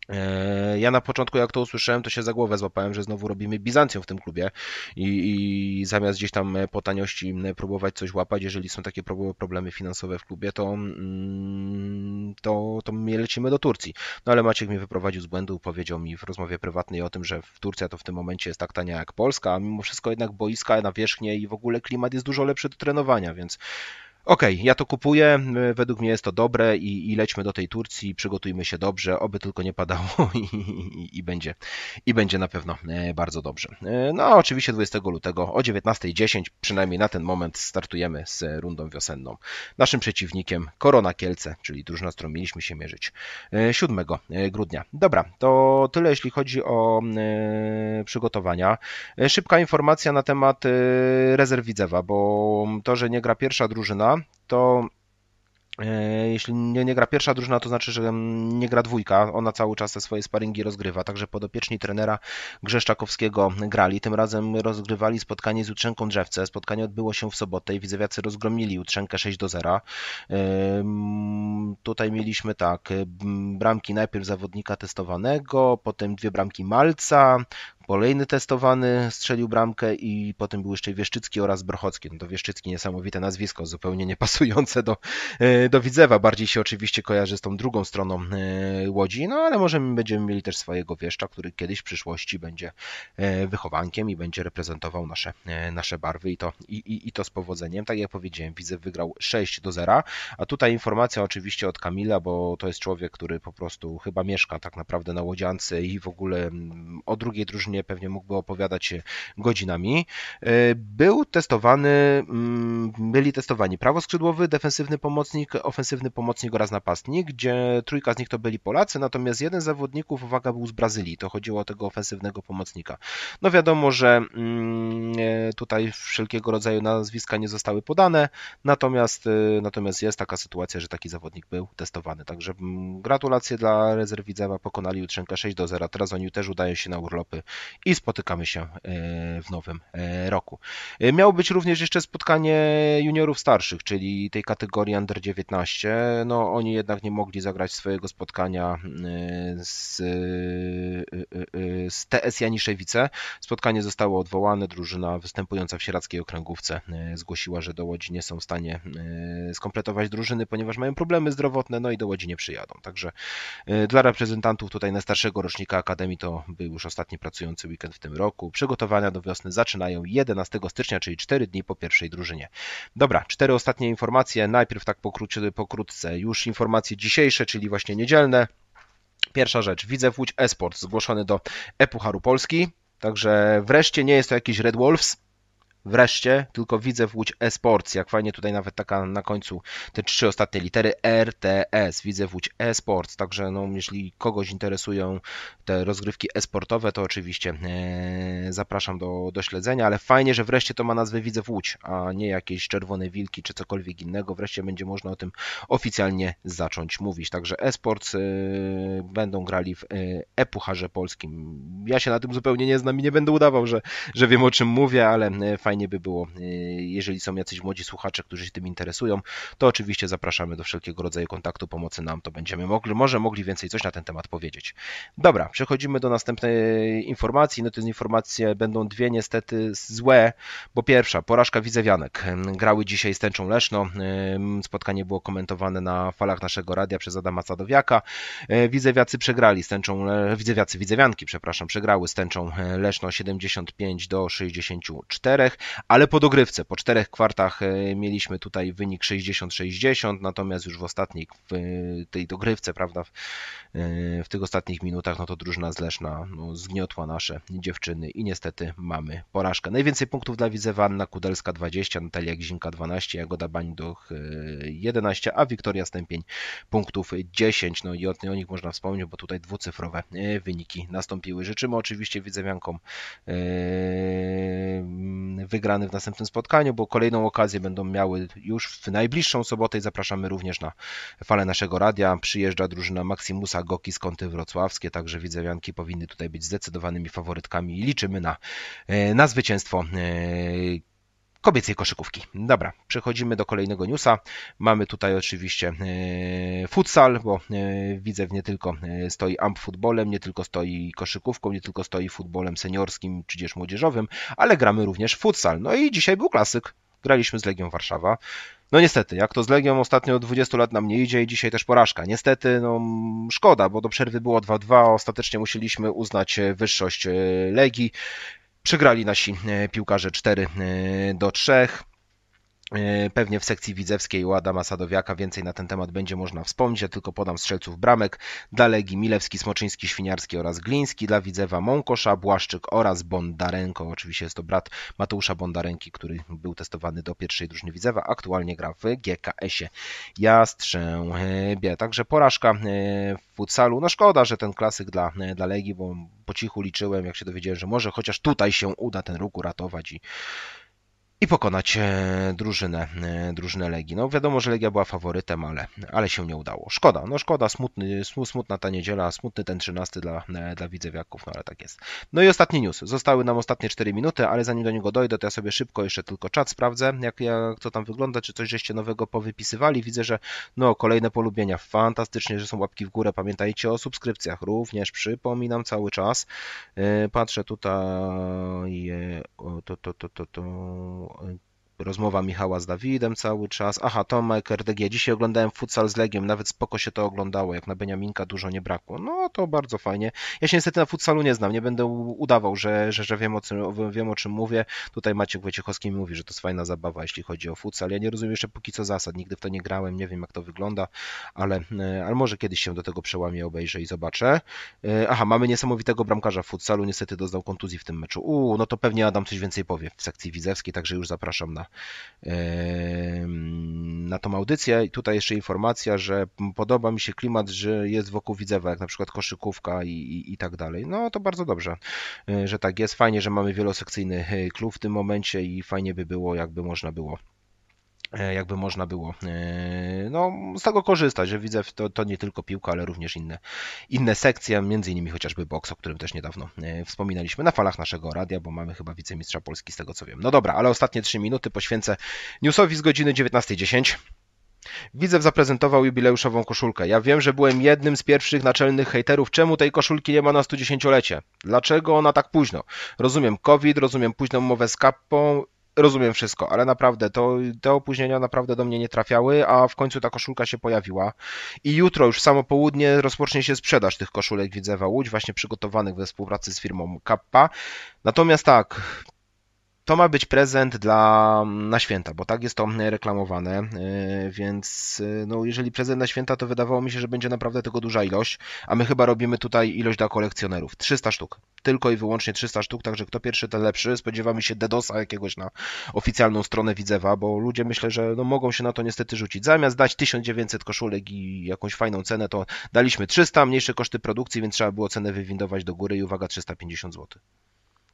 E, ja na początku, jak to usłyszałem, to się za głowę złapałem, że znowu robimy Bizancją w tym klubie i, i zamiast gdzieś tam e, po taniości próbować coś łapać, jeżeli są takie problemy finansowe w klubie, to, mm, to, to my lecimy do Turcji. No ale Maciek mnie wyprowadził z błędu, powiedział mi w rozmowie prywatnej o tym, że Turcja to w tym momencie jest tak tania jak Polska, a mimo wszystko jednak boiska, nawierzchnie i w ogóle klimat jest dużo lepszy do trenowania, więc okej, okay, ja to kupuję, y, według mnie jest to dobre i, i, lećmy do tej Turcji, przygotujmy się dobrze, oby tylko nie padało (laughs) i, i, i będzie, i będzie na pewno y, bardzo dobrze. Y, no a oczywiście 20 lutego o 19.10, przynajmniej na ten moment startujemy z rundą wiosenną. Naszym przeciwnikiem Korona Kielce, czyli drużyna, z którą mieliśmy się mierzyć 7 grudnia. Dobra, to tyle jeśli chodzi o przygotowania. Szybka informacja na temat rezerw Widzewa, bo to, że nie gra pierwsza drużyna, to e, jeśli nie, nie, gra pierwsza drużyna, to znaczy, że nie gra dwójka. Ona cały czas te swoje sparingi rozgrywa. Także podopieczni trenera Grzeszczakowskiego grali. Tym razem rozgrywali spotkanie z Jutrzenką Drzewce. Spotkanie odbyło się w sobotę i Widzewiacy rozgromili Jutrzenkę 6 do 0. E, tutaj mieliśmy tak, e, bramki najpierw zawodnika testowanego, potem dwie bramki Malca, Kolejny testowany strzelił bramkę i potem był jeszcze Wieszczycki oraz Brochocki. No to Wieszczycki niesamowite nazwisko, zupełnie niepasujące (laughs) do, e, do Widzewa. Bardziej się oczywiście kojarzy z tą drugą stroną e, Łodzi, no ale możemy będziemy mieli też swojego Wieszcza, który kiedyś w przyszłości będzie e, wychowankiem i będzie reprezentował nasze, nasze barwy i to, i, i, i to z powodzeniem. Tak jak powiedziałem, Widzew wygrał 6 do 0, a tutaj informacja oczywiście od Kamila, bo to jest człowiek, który po prostu chyba mieszka tak naprawdę na Łodziance i w ogóle mm, o drugiej drużynie mnie pewnie mógłby opowiadać się e, godzinami. E, był testowany, mm, byli testowani prawoskrzydłowy, defensywny pomocnik, ofensywny pomocnik oraz napastnik, gdzie trójka z nich to byli Polacy, natomiast jeden z zawodników, uwaga, był z Brazylii, to chodziło o tego ofensywnego pomocnika. No wiadomo, że mm, e, tutaj wszelkiego rodzaju nazwiska nie zostały podane, natomiast, natomiast jest taka sytuacja, że taki zawodnik był testowany, także mm, gratulacje dla rezerwidzewa, pokonali Jutrzenka 6 do 0, teraz oni też udają się na urlopy i spotykamy się e, w nowym e, roku. E, miało być również jeszcze spotkanie juniorów starszych, czyli tej kategorii Under 19. No oni jednak nie mogli zagrać swojego spotkania z, z TS Janiszewice. Spotkanie zostało odwołane, drużyna występująca w sieradzkiej okręgówce zgłosiła, że do Łodzi nie są w stanie skompletować drużyny, ponieważ mają problemy zdrowotne, no i do Łodzi nie przyjadą. Także dla reprezentantów tutaj na starszego rocznika Akademii to był już ostatni pracujący kończący weekend w tym roku. Przygotowania do wiosny zaczynają 11 stycznia, czyli 4 dni po pierwszej drużynie. Dobra, cztery ostatnie informacje. Najpierw tak pokrótce, już informacje dzisiejsze, czyli właśnie niedzielne. Pierwsza rzecz, w Łódź Esport zgłoszony do Haru Polski. Także wreszcie nie jest to jakiś Red Wolves, wreszcie, tylko widzę w Łódź Esports. Jak fajnie tutaj nawet taka na końcu te trzy ostatnie litery RTS. Widzę w Łódź Esports. Także no, jeśli kogoś interesują te rozgrywki esportowe, to oczywiście e, zapraszam do, do śledzenia, ale fajnie, że wreszcie to ma nazwę Widzę w Łódź, a nie jakieś Czerwone Wilki czy cokolwiek innego. Wreszcie będzie można o tym oficjalnie zacząć mówić. Także esports e, będą grali w e polskim. Ja się na tym zupełnie nie znam i nie będę udawał, że, że wiem o czym mówię, ale e, fajnie fajnie by było, y, jeżeli są jacyś młodzi słuchacze, którzy się tym interesują, to oczywiście zapraszamy do wszelkiego rodzaju kontaktu, pomocy nam, to będziemy mogli, może mogli więcej coś na ten temat powiedzieć. Dobra, przechodzimy do następnej informacji. No to informacje będą dwie niestety złe, bo pierwsza, porażka Widzewianek. Grały dzisiaj z Tęczą Leszno. Spotkanie było komentowane na falach naszego radia przez Adama Sadowiaka. E, Widzewiacy przegrali z Tęczą, Widzewiacy, Widzewianki, przepraszam, przegrały z Tęczą e, Leszno 75 do 64 ale po dogrywce, po czterech kwartach e, mieliśmy tutaj wynik 60-60, natomiast już w ostatniej, w e, tej dogrywce, prawda, w, e, w tych ostatnich minutach, no to drużyna z Leszna no, zgniotła nasze dziewczyny i niestety mamy porażkę. Najwięcej punktów dla Widzewa Anna Kudelska 20, Natalia Gzinka 12, Jagoda Bańdoch 11, a Wiktoria Stępień punktów 10, no i o, o nich można wspomnieć, bo tutaj dwucyfrowe wyniki nastąpiły. Życzymy oczywiście Widzewiankom yy, wygrany w następnym spotkaniu, bo kolejną okazję będą miały już w najbliższą sobotę i zapraszamy również na falę naszego radia. Przyjeżdża drużyna Maximusa Goki z kąty wrocławskie, także widzewianki powinny tutaj być zdecydowanymi faworytkami i liczymy na, e, na zwycięstwo e, kobiecej koszykówki. Dobra, przechodzimy do kolejnego newsa. Mamy tutaj oczywiście e, futsal, bo e, widzę nie tylko e, stoi amp futbolem, nie tylko stoi koszykówką, nie tylko stoi futbolem seniorskim czy też młodzieżowym, ale gramy również futsal. No i dzisiaj był klasyk. Graliśmy z Legią Warszawa. No niestety, jak to z Legią ostatnio od 20 lat nam nie idzie i dzisiaj też porażka. Niestety, no szkoda, bo do przerwy było 2-2, ostatecznie musieliśmy uznać wyższość Legii. Przegrali nasi e, piłkarze 4 e, do 3. E, pewnie w sekcji widzewskiej u Adama Sadowiaka więcej na ten temat będzie można wspomnieć. Ja tylko podam strzelców bramek Dalegi, Milewski, Smoczyński, Świniarski oraz Gliński, dla Widzewa Mąkosza, Błaszczyk oraz Bondarenko. Oczywiście jest to brat Mateusza Bondarenki, który był testowany do pierwszej drużyny Widzewa, aktualnie gra w GKS-ie Jastrzębie. E, także porażka e, w futsalu. No szkoda, że ten klasyk dla, dla Legii, bo po cichu liczyłem, jak się dowiedziałem, że może chociaż tutaj się uda ten ruch uratować i i pokonać e, drużynę, e, drużynę Legii. No wiadomo, że Legia była faworytem, ale, ale się nie udało. Szkoda, no szkoda, smutny, smutna ta niedziela, smutny ten 13 dla, e, dla widzewiaków, no ale tak jest. No i ostatni news. Zostały nam ostatnie 4 minuty, ale zanim do niego dojdę, to ja sobie szybko jeszcze tylko czat sprawdzę, jak, jak to tam wygląda, czy coś żeście nowego powypisywali. Widzę, że no kolejne polubienia, fantastycznie, że są łapki w górę. Pamiętajcie o subskrypcjach również, przypominam cały czas. Patrzę tutaj, to, to, to, to, to and rozmowa Michała z Dawidem cały czas. Aha, Tomek, RDG, dzisiaj oglądałem futsal z Legiem, nawet spoko się to oglądało, jak na Beniaminka dużo nie brakło. No to bardzo fajnie. Ja się niestety na futsalu nie znam, nie będę udawał, że, że, że wiem, o czym, wiem o czym mówię. Tutaj Maciek Wojciechowski mi mówi, że to jest fajna zabawa, jeśli chodzi o futsal. Ja nie rozumiem jeszcze póki co zasad, nigdy w to nie grałem, nie wiem jak to wygląda, ale, e, ale może kiedyś się do tego przełamie obejrzę i zobaczę. E, aha, mamy niesamowitego bramkarza w futsalu, niestety doznał kontuzji w tym meczu. Uuu, no to pewnie Adam coś więcej powie w sekcji widzewskiej, także już zapraszam na na, tą audycję. I tutaj jeszcze informacja, że podoba mi się klimat, że jest wokół Widzewa, jak na przykład koszykówka i, i, i tak dalej. No to bardzo dobrze, e, że tak jest. Fajnie, że mamy wielosekcyjny e, klub w tym momencie i fajnie by było, jakby można było E, jakby można było e, no, z tego korzystać, że widzę to, to nie tylko piłka, ale również inne, inne sekcje, między innymi chociażby boks, o którym też niedawno e, wspominaliśmy na falach naszego radia, bo mamy chyba wicemistrza Polski z tego co wiem. No dobra, ale ostatnie 3 minuty poświęcę newsowi z godziny 19.10. Widzew zaprezentował jubileuszową koszulkę. Ja wiem, że byłem jednym z pierwszych naczelnych hejterów. Czemu tej koszulki nie ma na 110-lecie? Dlaczego ona tak późno? Rozumiem COVID, rozumiem późną mowę z kapą rozumiem wszystko, ale naprawdę to, te opóźnienia naprawdę do mnie nie trafiały, a w końcu ta koszulka się pojawiła. I jutro już samo południe rozpocznie się sprzedaż tych koszulek Widzewa Łódź, właśnie przygotowanych we współpracy z firmą Kappa. Natomiast tak, to ma być prezent dla, mm, na święta, bo tak jest to mm, reklamowane, y, więc y, no, jeżeli prezent na święta, to wydawało mi się, że będzie naprawdę tego duża ilość, a my chyba robimy tutaj ilość dla kolekcjonerów. 300 sztuk, tylko i wyłącznie 300 sztuk, także kto pierwszy, ten lepszy. Spodziewamy się DDoSa jakiegoś na oficjalną stronę Widzewa, bo ludzie myślę, że no, mogą się na to niestety rzucić. Zamiast dać 1900 koszulek i jakąś fajną cenę, to daliśmy 300, mniejsze koszty produkcji, więc trzeba było cenę wywindować do góry i uwaga, 350 zł.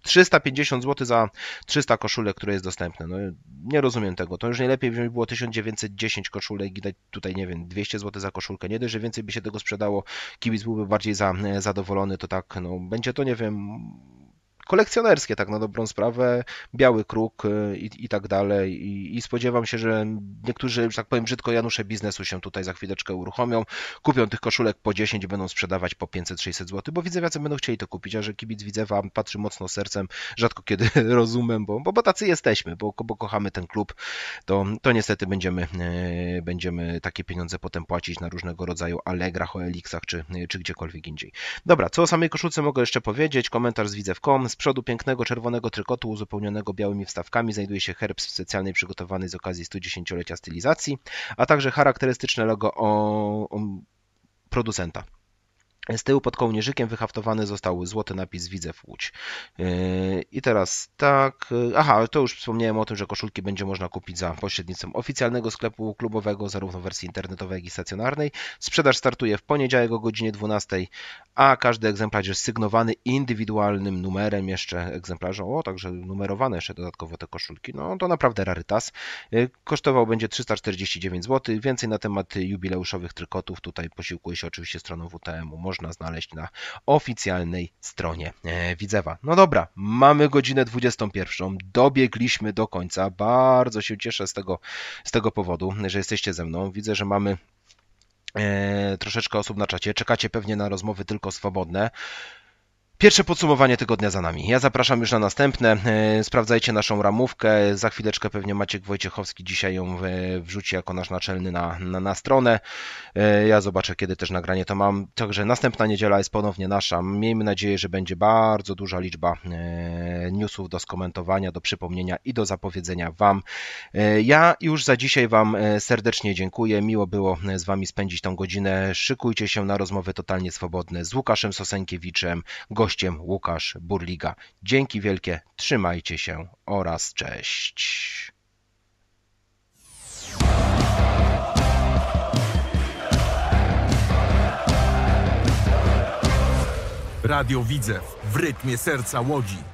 350 zł za 300 koszulek, które jest dostępne. No, nie rozumiem tego. To już najlepiej wziąć było 1910 koszulek i dać tutaj, nie wiem, 200 zł za koszulkę. Nie dość, że więcej by się tego sprzedało, kibic byłby bardziej za, e, zadowolony, to tak, no, będzie to, nie wiem, kolekcjonerskie, tak na dobrą sprawę, biały kruk y, i, i tak dalej. I, I, spodziewam się, że niektórzy, że tak powiem brzydko, Janusze biznesu się tutaj za chwileczkę uruchomią, kupią tych koszulek po 10 i będą sprzedawać po 500-600 zł, bo widzewiacy będą chcieli to kupić, a że kibic widzewa patrzy mocno sercem, rzadko kiedy (laughs) rozumem, bo, bo, bo tacy jesteśmy, bo, bo kochamy ten klub, to, to niestety będziemy, e, będziemy takie pieniądze potem płacić na różnego rodzaju Allegrach, oelixach czy, czy gdziekolwiek indziej. Dobra, co o samej koszulce mogę jeszcze powiedzieć? Komentarz z widzew.com, z przodu pięknego czerwonego trykotu uzupełnionego białymi wstawkami znajduje się herb specjalnej przygotowanej z okazji 110-lecia stylizacji, a także charakterystyczne logo o, o producenta. Z tyłu pod kołnierzykiem wyhaftowany został złoty napis w Łódź. Yy, I teraz tak, yy, aha, to już wspomniałem o tym, że koszulki będzie można kupić za pośrednictwem oficjalnego sklepu klubowego, zarówno w wersji internetowej, jak i stacjonarnej. Sprzedaż startuje w poniedziałek o godzinie 12, a każdy egzemplarz jest sygnowany indywidualnym numerem jeszcze egzemplarza, o, także numerowane jeszcze dodatkowo te koszulki. No, to naprawdę rarytas. Yy, kosztował będzie 349 zł. Więcej na temat jubileuszowych trykotów tutaj posiłkuje się oczywiście stroną WTM-u można znaleźć na oficjalnej stronie e, Widzewa. No dobra, mamy godzinę 21. Dobiegliśmy do końca. Bardzo się cieszę z tego, z tego powodu, że jesteście ze mną. Widzę, że mamy e, troszeczkę osób na czacie. Czekacie pewnie na rozmowy tylko swobodne. Pierwsze podsumowanie tygodnia za nami. Ja zapraszam już na następne. E, sprawdzajcie naszą ramówkę. Za chwileczkę pewnie Maciek Wojciechowski dzisiaj ją e, wrzuci jako nasz naczelny na, na, na stronę. E, ja zobaczę, kiedy też nagranie to mam. Także następna niedziela jest ponownie nasza. Miejmy nadzieję, że będzie bardzo duża liczba newsów do skomentowania, do przypomnienia i do zapowiedzenia Wam. Ja już za dzisiaj Wam serdecznie dziękuję. Miło było z Wami spędzić tą godzinę. Szykujcie się na rozmowy totalnie swobodne z Łukaszem Sosenkiewiczem, gościem gościem Łukasz Burliga. Dzięki wielkie, trzymajcie się oraz cześć. Radio Widzew w rytmie serca Łodzi.